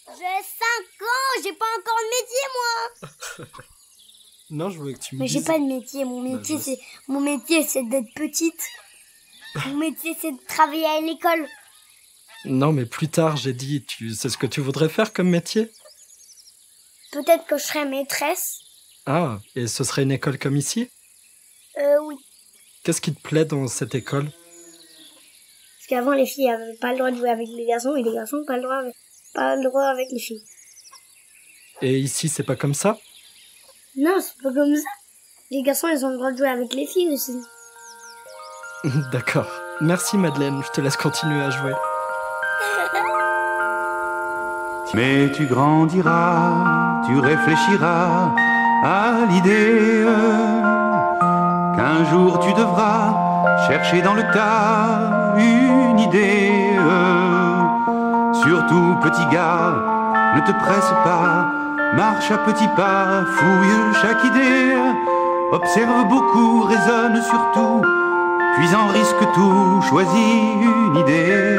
J'ai 5 ans, j'ai pas encore de métier moi Non, je voulais que tu me Mais j'ai pas de métier, mon bah, métier mon métier c'est d'être petite. Mon métier, c'est de travailler à l'école. Non, mais plus tard, j'ai dit, tu sais ce que tu voudrais faire comme métier Peut-être que je serais maîtresse. Ah, et ce serait une école comme ici Euh, oui. Qu'est-ce qui te plaît dans cette école Parce qu'avant, les filles n'avaient pas le droit de jouer avec les garçons, et les garçons pas droit pas le droit avec les filles. Et ici, c'est pas comme ça Non, c'est pas comme ça. Les garçons, ils ont le droit de jouer avec les filles aussi. D'accord. Merci Madeleine, je te laisse continuer à jouer. Mais tu grandiras, tu réfléchiras à l'idée qu'un jour tu devras chercher dans le tas une idée. Surtout petit gars, ne te presse pas, marche à petits pas, fouille chaque idée, observe beaucoup, raisonne surtout puis en risque tout, choisis une idée.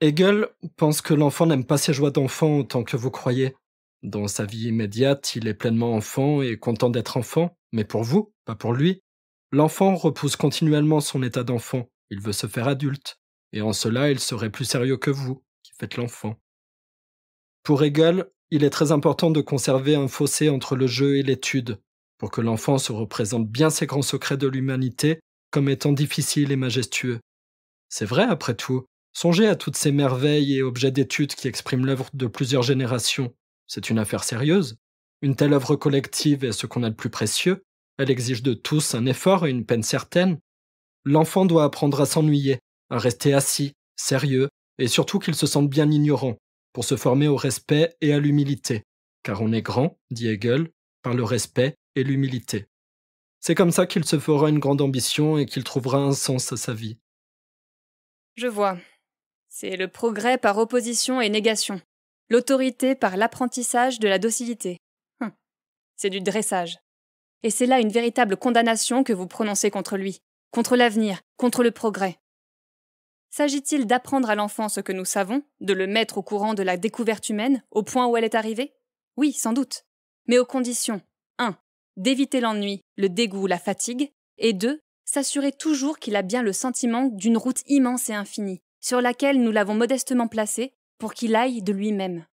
Hegel pense que l'enfant n'aime pas ses joies d'enfant autant que vous croyez. Dans sa vie immédiate, il est pleinement enfant et content d'être enfant, mais pour vous, pas pour lui. L'enfant repousse continuellement son état d'enfant, il veut se faire adulte, et en cela il serait plus sérieux que vous, qui faites l'enfant. Pour Hegel, il est très important de conserver un fossé entre le jeu et l'étude, pour que l'enfant se représente bien ses grands secrets de l'humanité comme étant difficiles et majestueux. C'est vrai, après tout, songez à toutes ces merveilles et objets d'étude qui expriment l'œuvre de plusieurs générations. C'est une affaire sérieuse. Une telle œuvre collective est ce qu'on a de plus précieux. Elle exige de tous un effort et une peine certaine. L'enfant doit apprendre à s'ennuyer, à rester assis, sérieux, et surtout qu'il se sente bien ignorant, pour se former au respect et à l'humilité, car on est grand, dit Hegel, par le respect et l'humilité. C'est comme ça qu'il se fera une grande ambition et qu'il trouvera un sens à sa vie. Je vois. C'est le progrès par opposition et négation, l'autorité par l'apprentissage de la docilité. Hum. C'est du dressage. Et c'est là une véritable condamnation que vous prononcez contre lui, contre l'avenir, contre le progrès. S'agit-il d'apprendre à l'enfant ce que nous savons, de le mettre au courant de la découverte humaine, au point où elle est arrivée Oui, sans doute. Mais aux conditions 1. D'éviter l'ennui, le dégoût, la fatigue, et 2. S'assurer toujours qu'il a bien le sentiment d'une route immense et infinie, sur laquelle nous l'avons modestement placé pour qu'il aille de lui-même.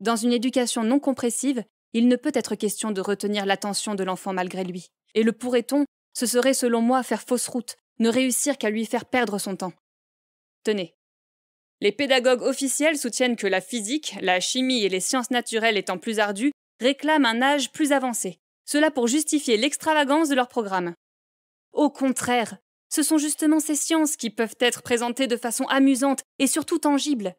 Dans une éducation non compressive, il ne peut être question de retenir l'attention de l'enfant malgré lui. Et le pourrait-on, ce serait selon moi faire fausse route, ne réussir qu'à lui faire perdre son temps. Tenez. Les pédagogues officiels soutiennent que la physique, la chimie et les sciences naturelles étant plus ardues, réclament un âge plus avancé, cela pour justifier l'extravagance de leur programme. Au contraire, ce sont justement ces sciences qui peuvent être présentées de façon amusante et surtout tangible.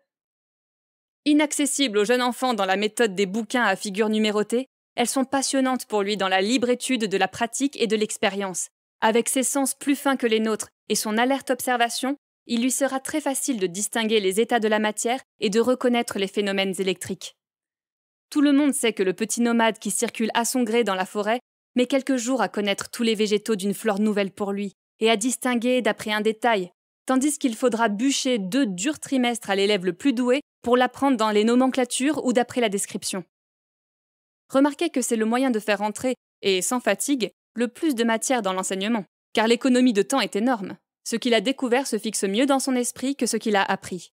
Inaccessibles aux jeunes enfants dans la méthode des bouquins à figures numérotées, elles sont passionnantes pour lui dans la libre étude de la pratique et de l'expérience, avec ses sens plus fins que les nôtres et son alerte observation, il lui sera très facile de distinguer les états de la matière et de reconnaître les phénomènes électriques. Tout le monde sait que le petit nomade qui circule à son gré dans la forêt met quelques jours à connaître tous les végétaux d'une flore nouvelle pour lui et à distinguer d'après un détail, tandis qu'il faudra bûcher deux durs trimestres à l'élève le plus doué pour l'apprendre dans les nomenclatures ou d'après la description. Remarquez que c'est le moyen de faire entrer, et sans fatigue, le plus de matière dans l'enseignement, car l'économie de temps est énorme. Ce qu'il a découvert se fixe mieux dans son esprit que ce qu'il a appris.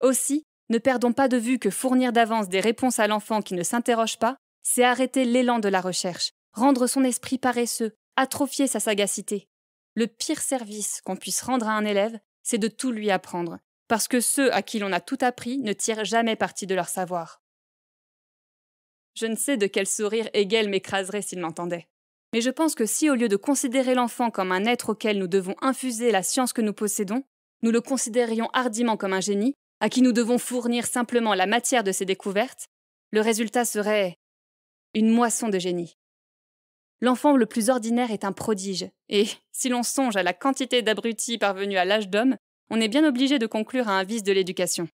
Aussi, ne perdons pas de vue que fournir d'avance des réponses à l'enfant qui ne s'interroge pas, c'est arrêter l'élan de la recherche, rendre son esprit paresseux, atrophier sa sagacité. Le pire service qu'on puisse rendre à un élève, c'est de tout lui apprendre, parce que ceux à qui l'on a tout appris ne tirent jamais parti de leur savoir. Je ne sais de quel sourire Hegel m'écraserait s'il m'entendait. Mais je pense que si, au lieu de considérer l'enfant comme un être auquel nous devons infuser la science que nous possédons, nous le considérions hardiment comme un génie, à qui nous devons fournir simplement la matière de ses découvertes, le résultat serait une moisson de génie. L'enfant le plus ordinaire est un prodige, et si l'on songe à la quantité d'abrutis parvenus à l'âge d'homme, on est bien obligé de conclure à un vice de l'éducation.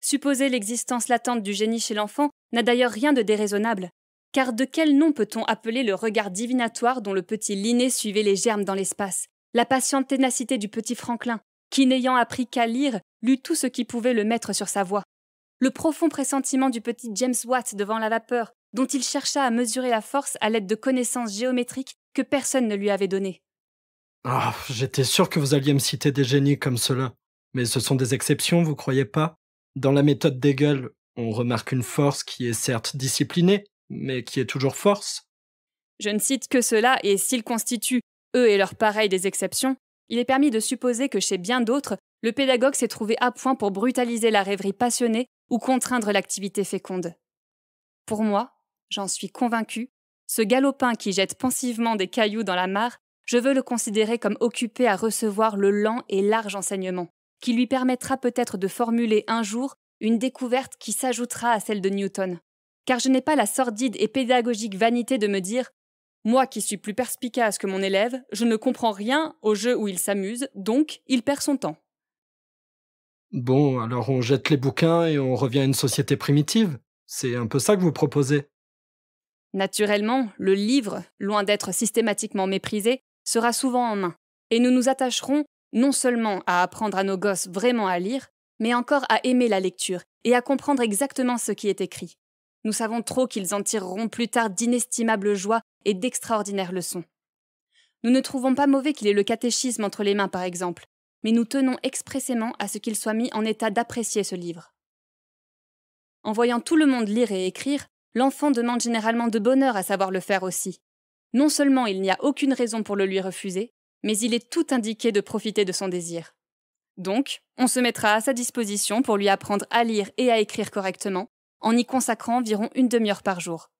Supposer l'existence latente du génie chez l'enfant n'a d'ailleurs rien de déraisonnable, car de quel nom peut-on appeler le regard divinatoire dont le petit Linné suivait les germes dans l'espace La patiente ténacité du petit Franklin, qui n'ayant appris qu'à lire, lut tout ce qui pouvait le mettre sur sa voie le profond pressentiment du petit James Watt devant la vapeur, dont il chercha à mesurer la force à l'aide de connaissances géométriques que personne ne lui avait données. Ah, j'étais sûr que vous alliez me citer des génies comme cela. Mais ce sont des exceptions, vous croyez pas Dans la méthode d'Hegel, on remarque une force qui est certes disciplinée, mais qui est toujours force. Je ne cite que cela, et s'ils constituent, eux et leurs pareils, des exceptions, il est permis de supposer que chez bien d'autres, le pédagogue s'est trouvé à point pour brutaliser la rêverie passionnée ou contraindre l'activité féconde. Pour moi, j'en suis convaincu, ce galopin qui jette pensivement des cailloux dans la mare, je veux le considérer comme occupé à recevoir le lent et large enseignement, qui lui permettra peut-être de formuler un jour une découverte qui s'ajoutera à celle de Newton car je n'ai pas la sordide et pédagogique vanité de me dire Moi qui suis plus perspicace que mon élève, je ne comprends rien au jeu où il s'amuse, donc il perd son temps. Bon, alors on jette les bouquins et on revient à une société primitive C'est un peu ça que vous proposez Naturellement, le livre, loin d'être systématiquement méprisé, sera souvent en main, et nous nous attacherons non seulement à apprendre à nos gosses vraiment à lire, mais encore à aimer la lecture et à comprendre exactement ce qui est écrit, nous savons trop qu'ils en tireront plus tard d'inestimables joies et d'extraordinaires leçons. Nous ne trouvons pas mauvais qu'il ait le catéchisme entre les mains, par exemple, mais nous tenons expressément à ce qu'il soit mis en état d'apprécier ce livre. En voyant tout le monde lire et écrire, l'enfant demande généralement de bonheur à savoir le faire aussi. Non seulement il n'y a aucune raison pour le lui refuser, mais il est tout indiqué de profiter de son désir. Donc, on se mettra à sa disposition pour lui apprendre à lire et à écrire correctement, en y consacrant environ une demi-heure par jour.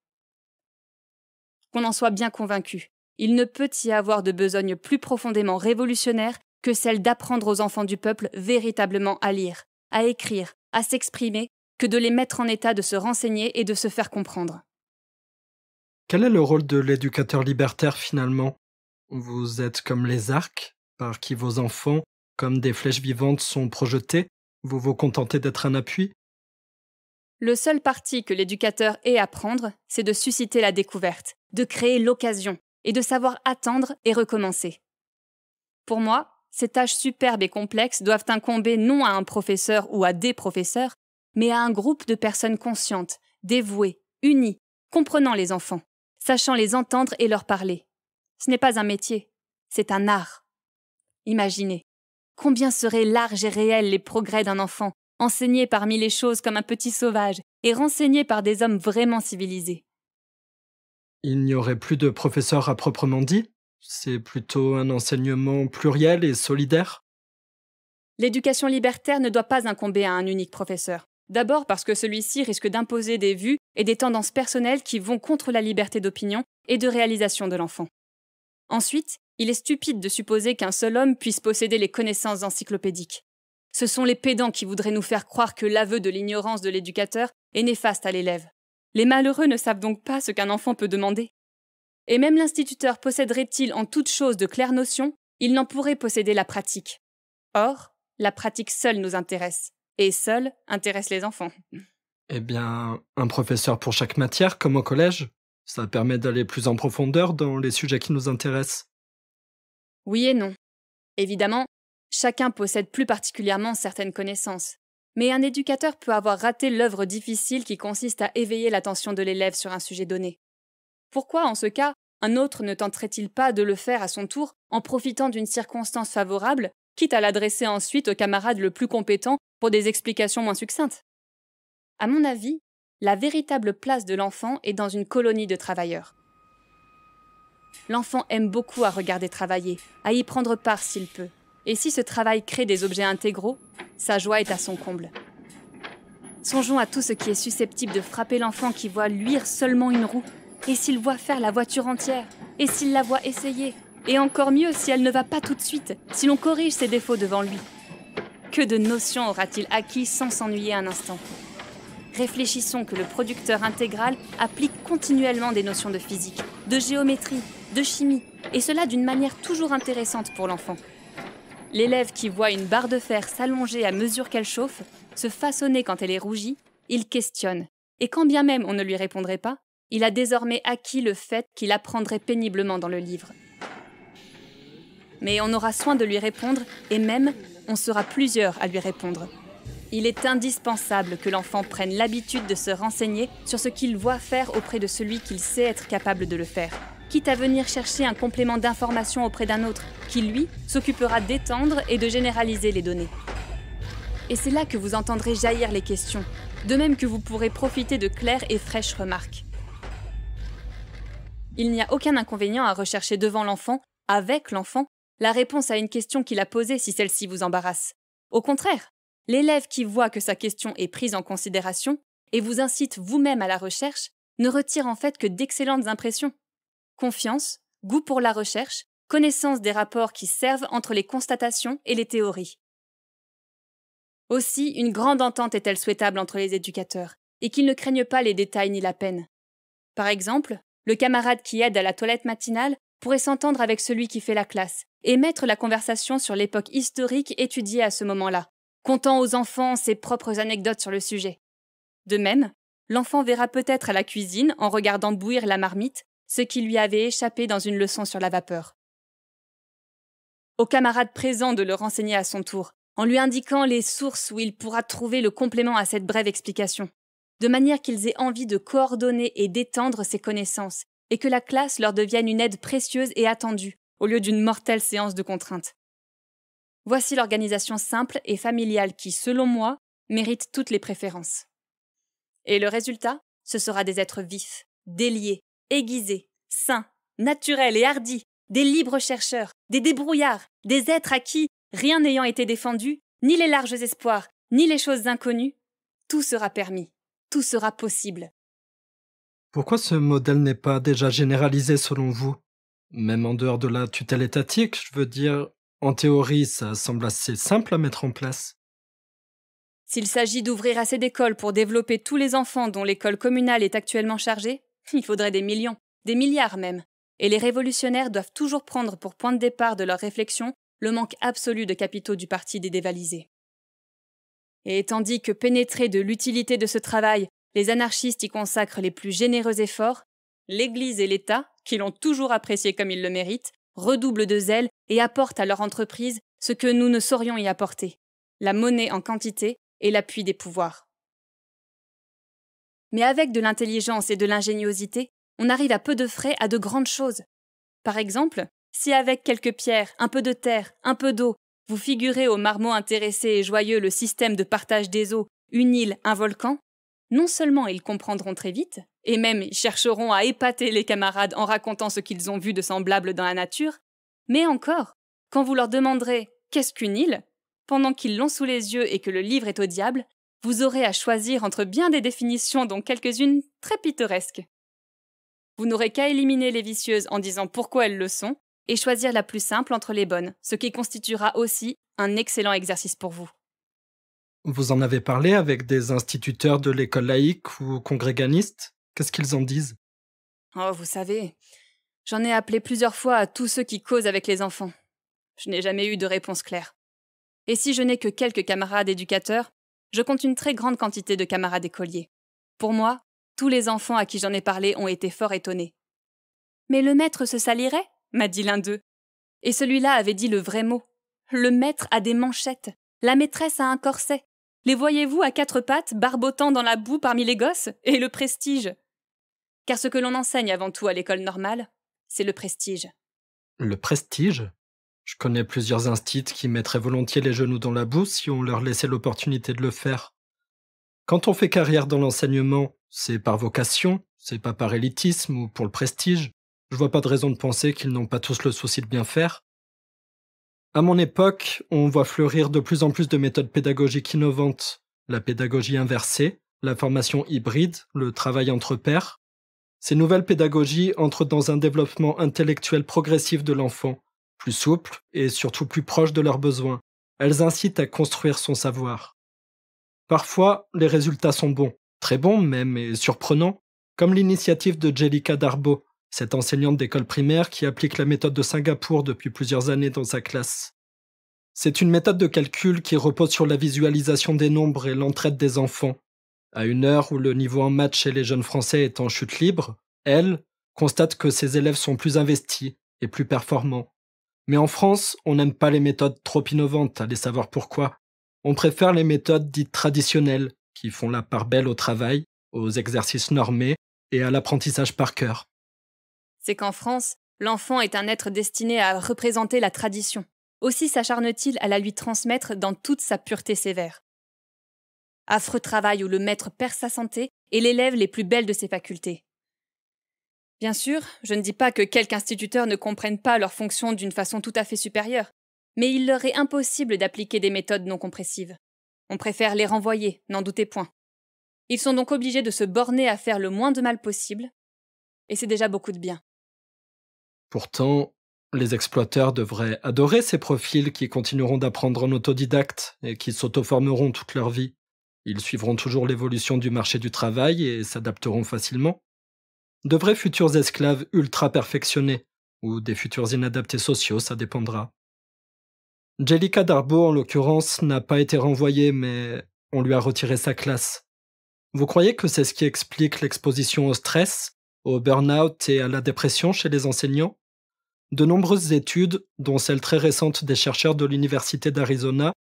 Qu'on en soit bien convaincu, il ne peut y avoir de besogne plus profondément révolutionnaire que celle d'apprendre aux enfants du peuple véritablement à lire, à écrire, à s'exprimer, que de les mettre en état de se renseigner et de se faire comprendre. Quel est le rôle de l'éducateur libertaire finalement Vous êtes comme les arcs par qui vos enfants, comme des flèches vivantes, sont projetés, vous vous contentez d'être un appui le seul parti que l'éducateur ait à prendre, c'est de susciter la découverte, de créer l'occasion et de savoir attendre et recommencer. Pour moi, ces tâches superbes et complexes doivent incomber non à un professeur ou à des professeurs, mais à un groupe de personnes conscientes, dévouées, unies, comprenant les enfants, sachant les entendre et leur parler. Ce n'est pas un métier, c'est un art. Imaginez, combien seraient larges et réels les progrès d'un enfant enseigné parmi les choses comme un petit sauvage et renseigné par des hommes vraiment civilisés. Il n'y aurait plus de professeur à proprement dit C'est plutôt un enseignement pluriel et solidaire L'éducation libertaire ne doit pas incomber à un unique professeur. D'abord parce que celui-ci risque d'imposer des vues et des tendances personnelles qui vont contre la liberté d'opinion et de réalisation de l'enfant. Ensuite, il est stupide de supposer qu'un seul homme puisse posséder les connaissances encyclopédiques. Ce sont les pédants qui voudraient nous faire croire que l'aveu de l'ignorance de l'éducateur est néfaste à l'élève. Les malheureux ne savent donc pas ce qu'un enfant peut demander. Et même l'instituteur posséderait-il en toute chose de claires notions, il n'en pourrait posséder la pratique. Or, la pratique seule nous intéresse, et seule intéresse les enfants. Eh bien, un professeur pour chaque matière, comme au collège, ça permet d'aller plus en profondeur dans les sujets qui nous intéressent. Oui et non. Évidemment, Chacun possède plus particulièrement certaines connaissances. Mais un éducateur peut avoir raté l'œuvre difficile qui consiste à éveiller l'attention de l'élève sur un sujet donné. Pourquoi, en ce cas, un autre ne tenterait-il pas de le faire à son tour en profitant d'une circonstance favorable, quitte à l'adresser ensuite au camarade le plus compétent pour des explications moins succinctes À mon avis, la véritable place de l'enfant est dans une colonie de travailleurs. L'enfant aime beaucoup à regarder travailler, à y prendre part s'il peut. Et si ce travail crée des objets intégraux, sa joie est à son comble. Songeons à tout ce qui est susceptible de frapper l'enfant qui voit luire seulement une roue, et s'il voit faire la voiture entière, et s'il la voit essayer, et encore mieux si elle ne va pas tout de suite, si l'on corrige ses défauts devant lui. Que de notions aura-t-il acquis sans s'ennuyer un instant Réfléchissons que le producteur intégral applique continuellement des notions de physique, de géométrie, de chimie, et cela d'une manière toujours intéressante pour l'enfant, L'élève qui voit une barre de fer s'allonger à mesure qu'elle chauffe, se façonner quand elle est rougie, il questionne. Et quand bien même on ne lui répondrait pas, il a désormais acquis le fait qu'il apprendrait péniblement dans le livre. Mais on aura soin de lui répondre, et même, on sera plusieurs à lui répondre. Il est indispensable que l'enfant prenne l'habitude de se renseigner sur ce qu'il voit faire auprès de celui qu'il sait être capable de le faire quitte à venir chercher un complément d'information auprès d'un autre, qui lui s'occupera d'étendre et de généraliser les données. Et c'est là que vous entendrez jaillir les questions, de même que vous pourrez profiter de claires et fraîches remarques. Il n'y a aucun inconvénient à rechercher devant l'enfant, avec l'enfant, la réponse à une question qu'il a posée si celle-ci vous embarrasse. Au contraire, l'élève qui voit que sa question est prise en considération et vous incite vous-même à la recherche ne retire en fait que d'excellentes impressions confiance, goût pour la recherche, connaissance des rapports qui servent entre les constatations et les théories. Aussi, une grande entente est-elle souhaitable entre les éducateurs, et qu'ils ne craignent pas les détails ni la peine. Par exemple, le camarade qui aide à la toilette matinale pourrait s'entendre avec celui qui fait la classe, et mettre la conversation sur l'époque historique étudiée à ce moment-là, contant aux enfants ses propres anecdotes sur le sujet. De même, l'enfant verra peut-être à la cuisine, en regardant bouillir la marmite, ce qui lui avait échappé dans une leçon sur la vapeur. Aux camarades présents de le renseigner à son tour, en lui indiquant les sources où il pourra trouver le complément à cette brève explication, de manière qu'ils aient envie de coordonner et d'étendre ses connaissances, et que la classe leur devienne une aide précieuse et attendue, au lieu d'une mortelle séance de contraintes. Voici l'organisation simple et familiale qui, selon moi, mérite toutes les préférences. Et le résultat, ce sera des êtres vifs, déliés, aiguisés, sains, naturels et hardis, des libres chercheurs, des débrouillards, des êtres à qui, rien n'ayant été défendu, ni les larges espoirs, ni les choses inconnues, tout sera permis, tout sera possible. Pourquoi ce modèle n'est pas déjà généralisé selon vous Même en dehors de la tutelle étatique, je veux dire, en théorie, ça semble assez simple à mettre en place. S'il s'agit d'ouvrir assez d'écoles pour développer tous les enfants dont l'école communale est actuellement chargée, il faudrait des millions, des milliards même. Et les révolutionnaires doivent toujours prendre pour point de départ de leur réflexion le manque absolu de capitaux du parti des dévalisés. Et tandis que pénétrés de l'utilité de ce travail, les anarchistes y consacrent les plus généreux efforts, l'Église et l'État, qui l'ont toujours apprécié comme ils le méritent, redoublent de zèle et apportent à leur entreprise ce que nous ne saurions y apporter, la monnaie en quantité et l'appui des pouvoirs mais avec de l'intelligence et de l'ingéniosité, on arrive à peu de frais à de grandes choses. Par exemple, si avec quelques pierres, un peu de terre, un peu d'eau, vous figurez au marmot intéressés et joyeux le système de partage des eaux, une île, un volcan, non seulement ils comprendront très vite, et même ils chercheront à épater les camarades en racontant ce qu'ils ont vu de semblable dans la nature, mais encore, quand vous leur demanderez Qu'est-ce qu'une île pendant qu'ils l'ont sous les yeux et que le livre est au diable, vous aurez à choisir entre bien des définitions, dont quelques-unes très pittoresques. Vous n'aurez qu'à éliminer les vicieuses en disant pourquoi elles le sont, et choisir la plus simple entre les bonnes, ce qui constituera aussi un excellent exercice pour vous. Vous en avez parlé avec des instituteurs de l'école laïque ou congréganistes Qu'est-ce qu'ils en disent Oh, vous savez, j'en ai appelé plusieurs fois à tous ceux qui causent avec les enfants. Je n'ai jamais eu de réponse claire. Et si je n'ai que quelques camarades éducateurs, je compte une très grande quantité de camarades écoliers. Pour moi, tous les enfants à qui j'en ai parlé ont été fort étonnés. Mais le maître se salirait m'a dit l'un d'eux. Et celui-là avait dit le vrai mot. Le maître a des manchettes, la maîtresse a un corset. Les voyez-vous à quatre pattes, barbotant dans la boue parmi les gosses Et le prestige Car ce que l'on enseigne avant tout à l'école normale, c'est le prestige. Le prestige je connais plusieurs instits qui mettraient volontiers les genoux dans la boue si on leur laissait l'opportunité de le faire. Quand on fait carrière dans l'enseignement, c'est par vocation, c'est pas par élitisme ou pour le prestige. Je vois pas de raison de penser qu'ils n'ont pas tous le souci de bien faire. À mon époque, on voit fleurir de plus en plus de méthodes pédagogiques innovantes, la pédagogie inversée, la formation hybride, le travail entre pairs. Ces nouvelles pédagogies entrent dans un développement intellectuel progressif de l'enfant, plus souples et surtout plus proches de leurs besoins. Elles incitent à construire son savoir. Parfois, les résultats sont bons, très bons même et surprenants, comme l'initiative de Jellica Darbo, cette enseignante d'école primaire qui applique la méthode de Singapour depuis plusieurs années dans sa classe. C'est une méthode de calcul qui repose sur la visualisation des nombres et l'entraide des enfants. À une heure où le niveau en maths chez les jeunes Français est en chute libre, elle constate que ses élèves sont plus investis et plus performants. Mais en France, on n'aime pas les méthodes trop innovantes, allez savoir pourquoi. On préfère les méthodes dites traditionnelles, qui font la part belle au travail, aux exercices normés et à l'apprentissage par cœur. C'est qu'en France, l'enfant est un être destiné à représenter la tradition. Aussi s'acharne-t-il à la lui transmettre dans toute sa pureté sévère. Affreux travail où le maître perd sa santé et l'élève les plus belles de ses facultés. Bien sûr, je ne dis pas que quelques instituteurs ne comprennent pas leurs fonctions d'une façon tout à fait supérieure, mais il leur est impossible d'appliquer des méthodes non compressives. On préfère les renvoyer, n'en doutez point. Ils sont donc obligés de se borner à faire le moins de mal possible, et c'est déjà beaucoup de bien. Pourtant, les exploiteurs devraient adorer ces profils qui continueront d'apprendre en autodidacte et qui s'auto-formeront toute leur vie. Ils suivront toujours l'évolution du marché du travail et s'adapteront facilement de vrais futurs esclaves ultra perfectionnés, ou des futurs inadaptés sociaux, ça dépendra. Jellica Darbo, en l'occurrence, n'a pas été renvoyée, mais on lui a retiré sa classe. Vous croyez que c'est ce qui explique l'exposition au stress, au burn-out et à la dépression chez les enseignants De nombreuses études, dont celle très récente des chercheurs de l'Université d'Arizona,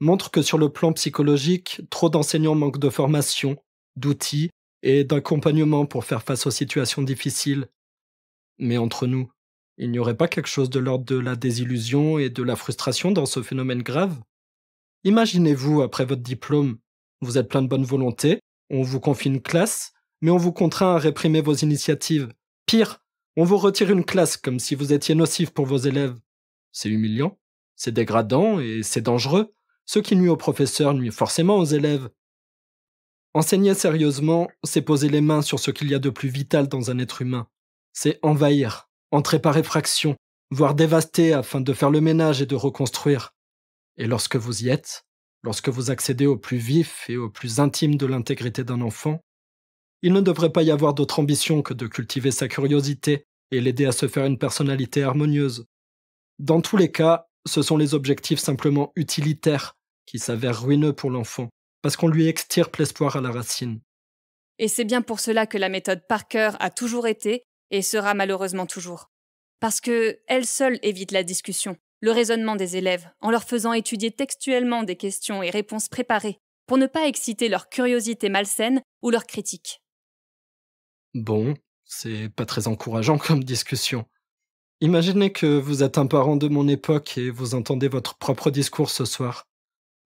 montrent que sur le plan psychologique, trop d'enseignants manquent de formation, d'outils et d'accompagnement pour faire face aux situations difficiles. Mais entre nous, il n'y aurait pas quelque chose de l'ordre de la désillusion et de la frustration dans ce phénomène grave Imaginez-vous, après votre diplôme, vous êtes plein de bonne volonté, on vous confie une classe, mais on vous contraint à réprimer vos initiatives. Pire, on vous retire une classe comme si vous étiez nocif pour vos élèves. C'est humiliant, c'est dégradant et c'est dangereux, ce qui nuit aux professeurs nuit forcément aux élèves, Enseigner sérieusement, c'est poser les mains sur ce qu'il y a de plus vital dans un être humain. C'est envahir, entrer par effraction, voire dévaster afin de faire le ménage et de reconstruire. Et lorsque vous y êtes, lorsque vous accédez au plus vif et au plus intime de l'intégrité d'un enfant, il ne devrait pas y avoir d'autre ambition que de cultiver sa curiosité et l'aider à se faire une personnalité harmonieuse. Dans tous les cas, ce sont les objectifs simplement utilitaires qui s'avèrent ruineux pour l'enfant parce qu'on lui extirpe l'espoir à la racine. Et c'est bien pour cela que la méthode Parker a toujours été et sera malheureusement toujours. Parce que elle seule évite la discussion, le raisonnement des élèves, en leur faisant étudier textuellement des questions et réponses préparées, pour ne pas exciter leur curiosité malsaine ou leur critique. Bon, c'est pas très encourageant comme discussion. Imaginez que vous êtes un parent de mon époque et vous entendez votre propre discours ce soir.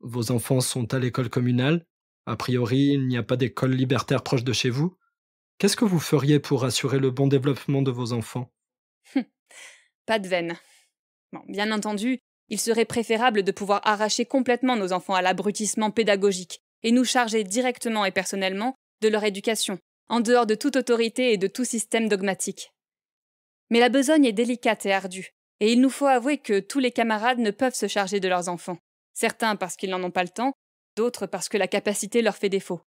Vos enfants sont à l'école communale. A priori, il n'y a pas d'école libertaire proche de chez vous. Qu'est-ce que vous feriez pour assurer le bon développement de vos enfants hum, Pas de veine. bien entendu, il serait préférable de pouvoir arracher complètement nos enfants à l'abrutissement pédagogique et nous charger directement et personnellement de leur éducation, en dehors de toute autorité et de tout système dogmatique. Mais la besogne est délicate et ardue, et il nous faut avouer que tous les camarades ne peuvent se charger de leurs enfants certains parce qu'ils n'en ont pas le temps, d'autres parce que la capacité leur fait défaut.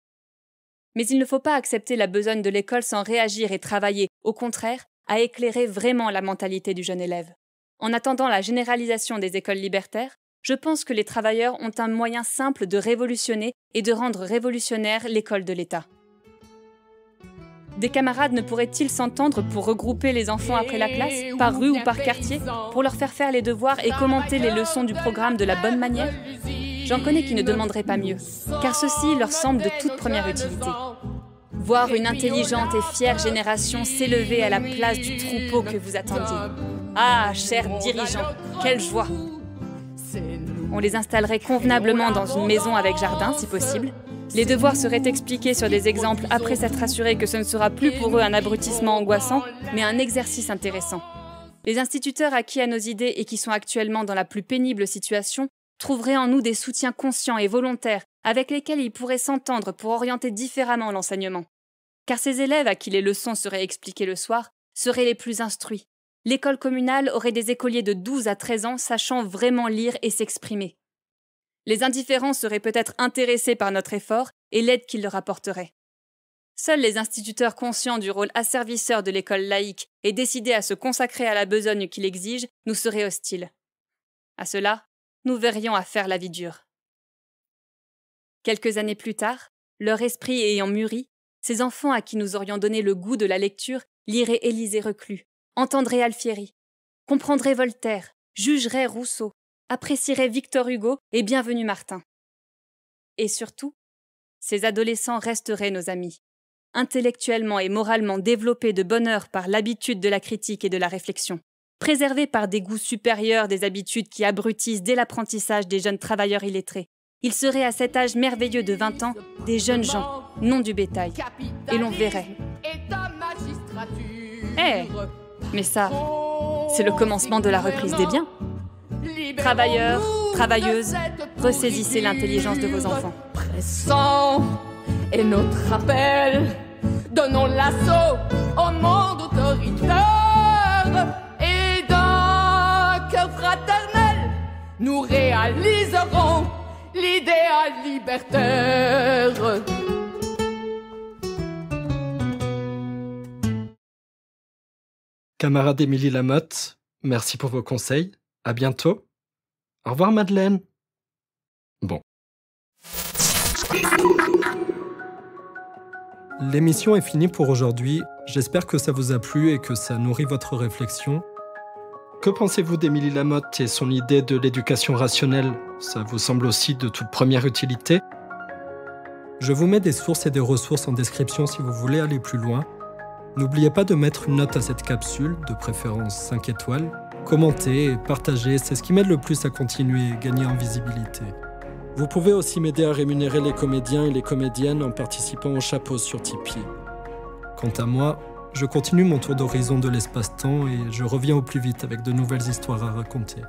Mais il ne faut pas accepter la besogne de l'école sans réagir et travailler, au contraire, à éclairer vraiment la mentalité du jeune élève. En attendant la généralisation des écoles libertaires, je pense que les travailleurs ont un moyen simple de révolutionner et de rendre révolutionnaire l'école de l'État. Des camarades ne pourraient-ils s'entendre pour regrouper les enfants après la classe, par rue ou par quartier, pour leur faire faire les devoirs et commenter les leçons du programme de la bonne manière J'en connais qui ne demanderaient pas mieux, car ceci leur semble de toute première utilité. Voir une intelligente et fière génération s'élever à la place du troupeau que vous attendiez. Ah, chers dirigeants, quelle joie on les installerait convenablement dans une maison avec jardin, si possible. Les devoirs seraient expliqués sur des exemples après s'être assuré que ce ne sera plus pour eux un abrutissement angoissant, mais un exercice intéressant. Les instituteurs acquis à nos idées et qui sont actuellement dans la plus pénible situation trouveraient en nous des soutiens conscients et volontaires avec lesquels ils pourraient s'entendre pour orienter différemment l'enseignement. Car ces élèves à qui les leçons seraient expliquées le soir seraient les plus instruits, L'école communale aurait des écoliers de 12 à 13 ans sachant vraiment lire et s'exprimer. Les indifférents seraient peut-être intéressés par notre effort et l'aide qu'ils leur apporterait. Seuls les instituteurs conscients du rôle asservisseur de l'école laïque et décidés à se consacrer à la besogne qu'il exige nous seraient hostiles. À cela, nous verrions à faire la vie dure. Quelques années plus tard, leur esprit ayant mûri, ces enfants à qui nous aurions donné le goût de la lecture liraient Élisée reclus, entendrait Alfieri, comprendrait Voltaire, jugerait Rousseau, apprécierait Victor Hugo et bienvenue Martin. Et surtout, ces adolescents resteraient nos amis, intellectuellement et moralement développés de bonne heure par l'habitude de la critique et de la réflexion, préservés par des goûts supérieurs des habitudes qui abrutissent dès l'apprentissage des jeunes travailleurs illettrés. Ils seraient à cet âge merveilleux de 20 ans des jeunes gens, non du bétail. Et l'on verrait. Mais ça, c'est le commencement de la reprise des biens. Travailleurs, travailleuses, ressaisissez l'intelligence de vos enfants. Pressant et notre appel, donnons l'assaut au monde autoritaire et dans cœur fraternel, nous réaliserons l'idéal libertaire. Camarade Émilie Lamotte, merci pour vos conseils. À bientôt. Au revoir, Madeleine. Bon. L'émission est finie pour aujourd'hui. J'espère que ça vous a plu et que ça nourrit votre réflexion. Que pensez-vous d'Émilie Lamotte et son idée de l'éducation rationnelle Ça vous semble aussi de toute première utilité Je vous mets des sources et des ressources en description si vous voulez aller plus loin. N'oubliez pas de mettre une note à cette capsule, de préférence 5 étoiles. Commenter et partager, c'est ce qui m'aide le plus à continuer et gagner en visibilité. Vous pouvez aussi m'aider à rémunérer les comédiens et les comédiennes en participant au chapeau sur Tipeee. Quant à moi, je continue mon tour d'horizon de l'espace-temps et je reviens au plus vite avec de nouvelles histoires à raconter.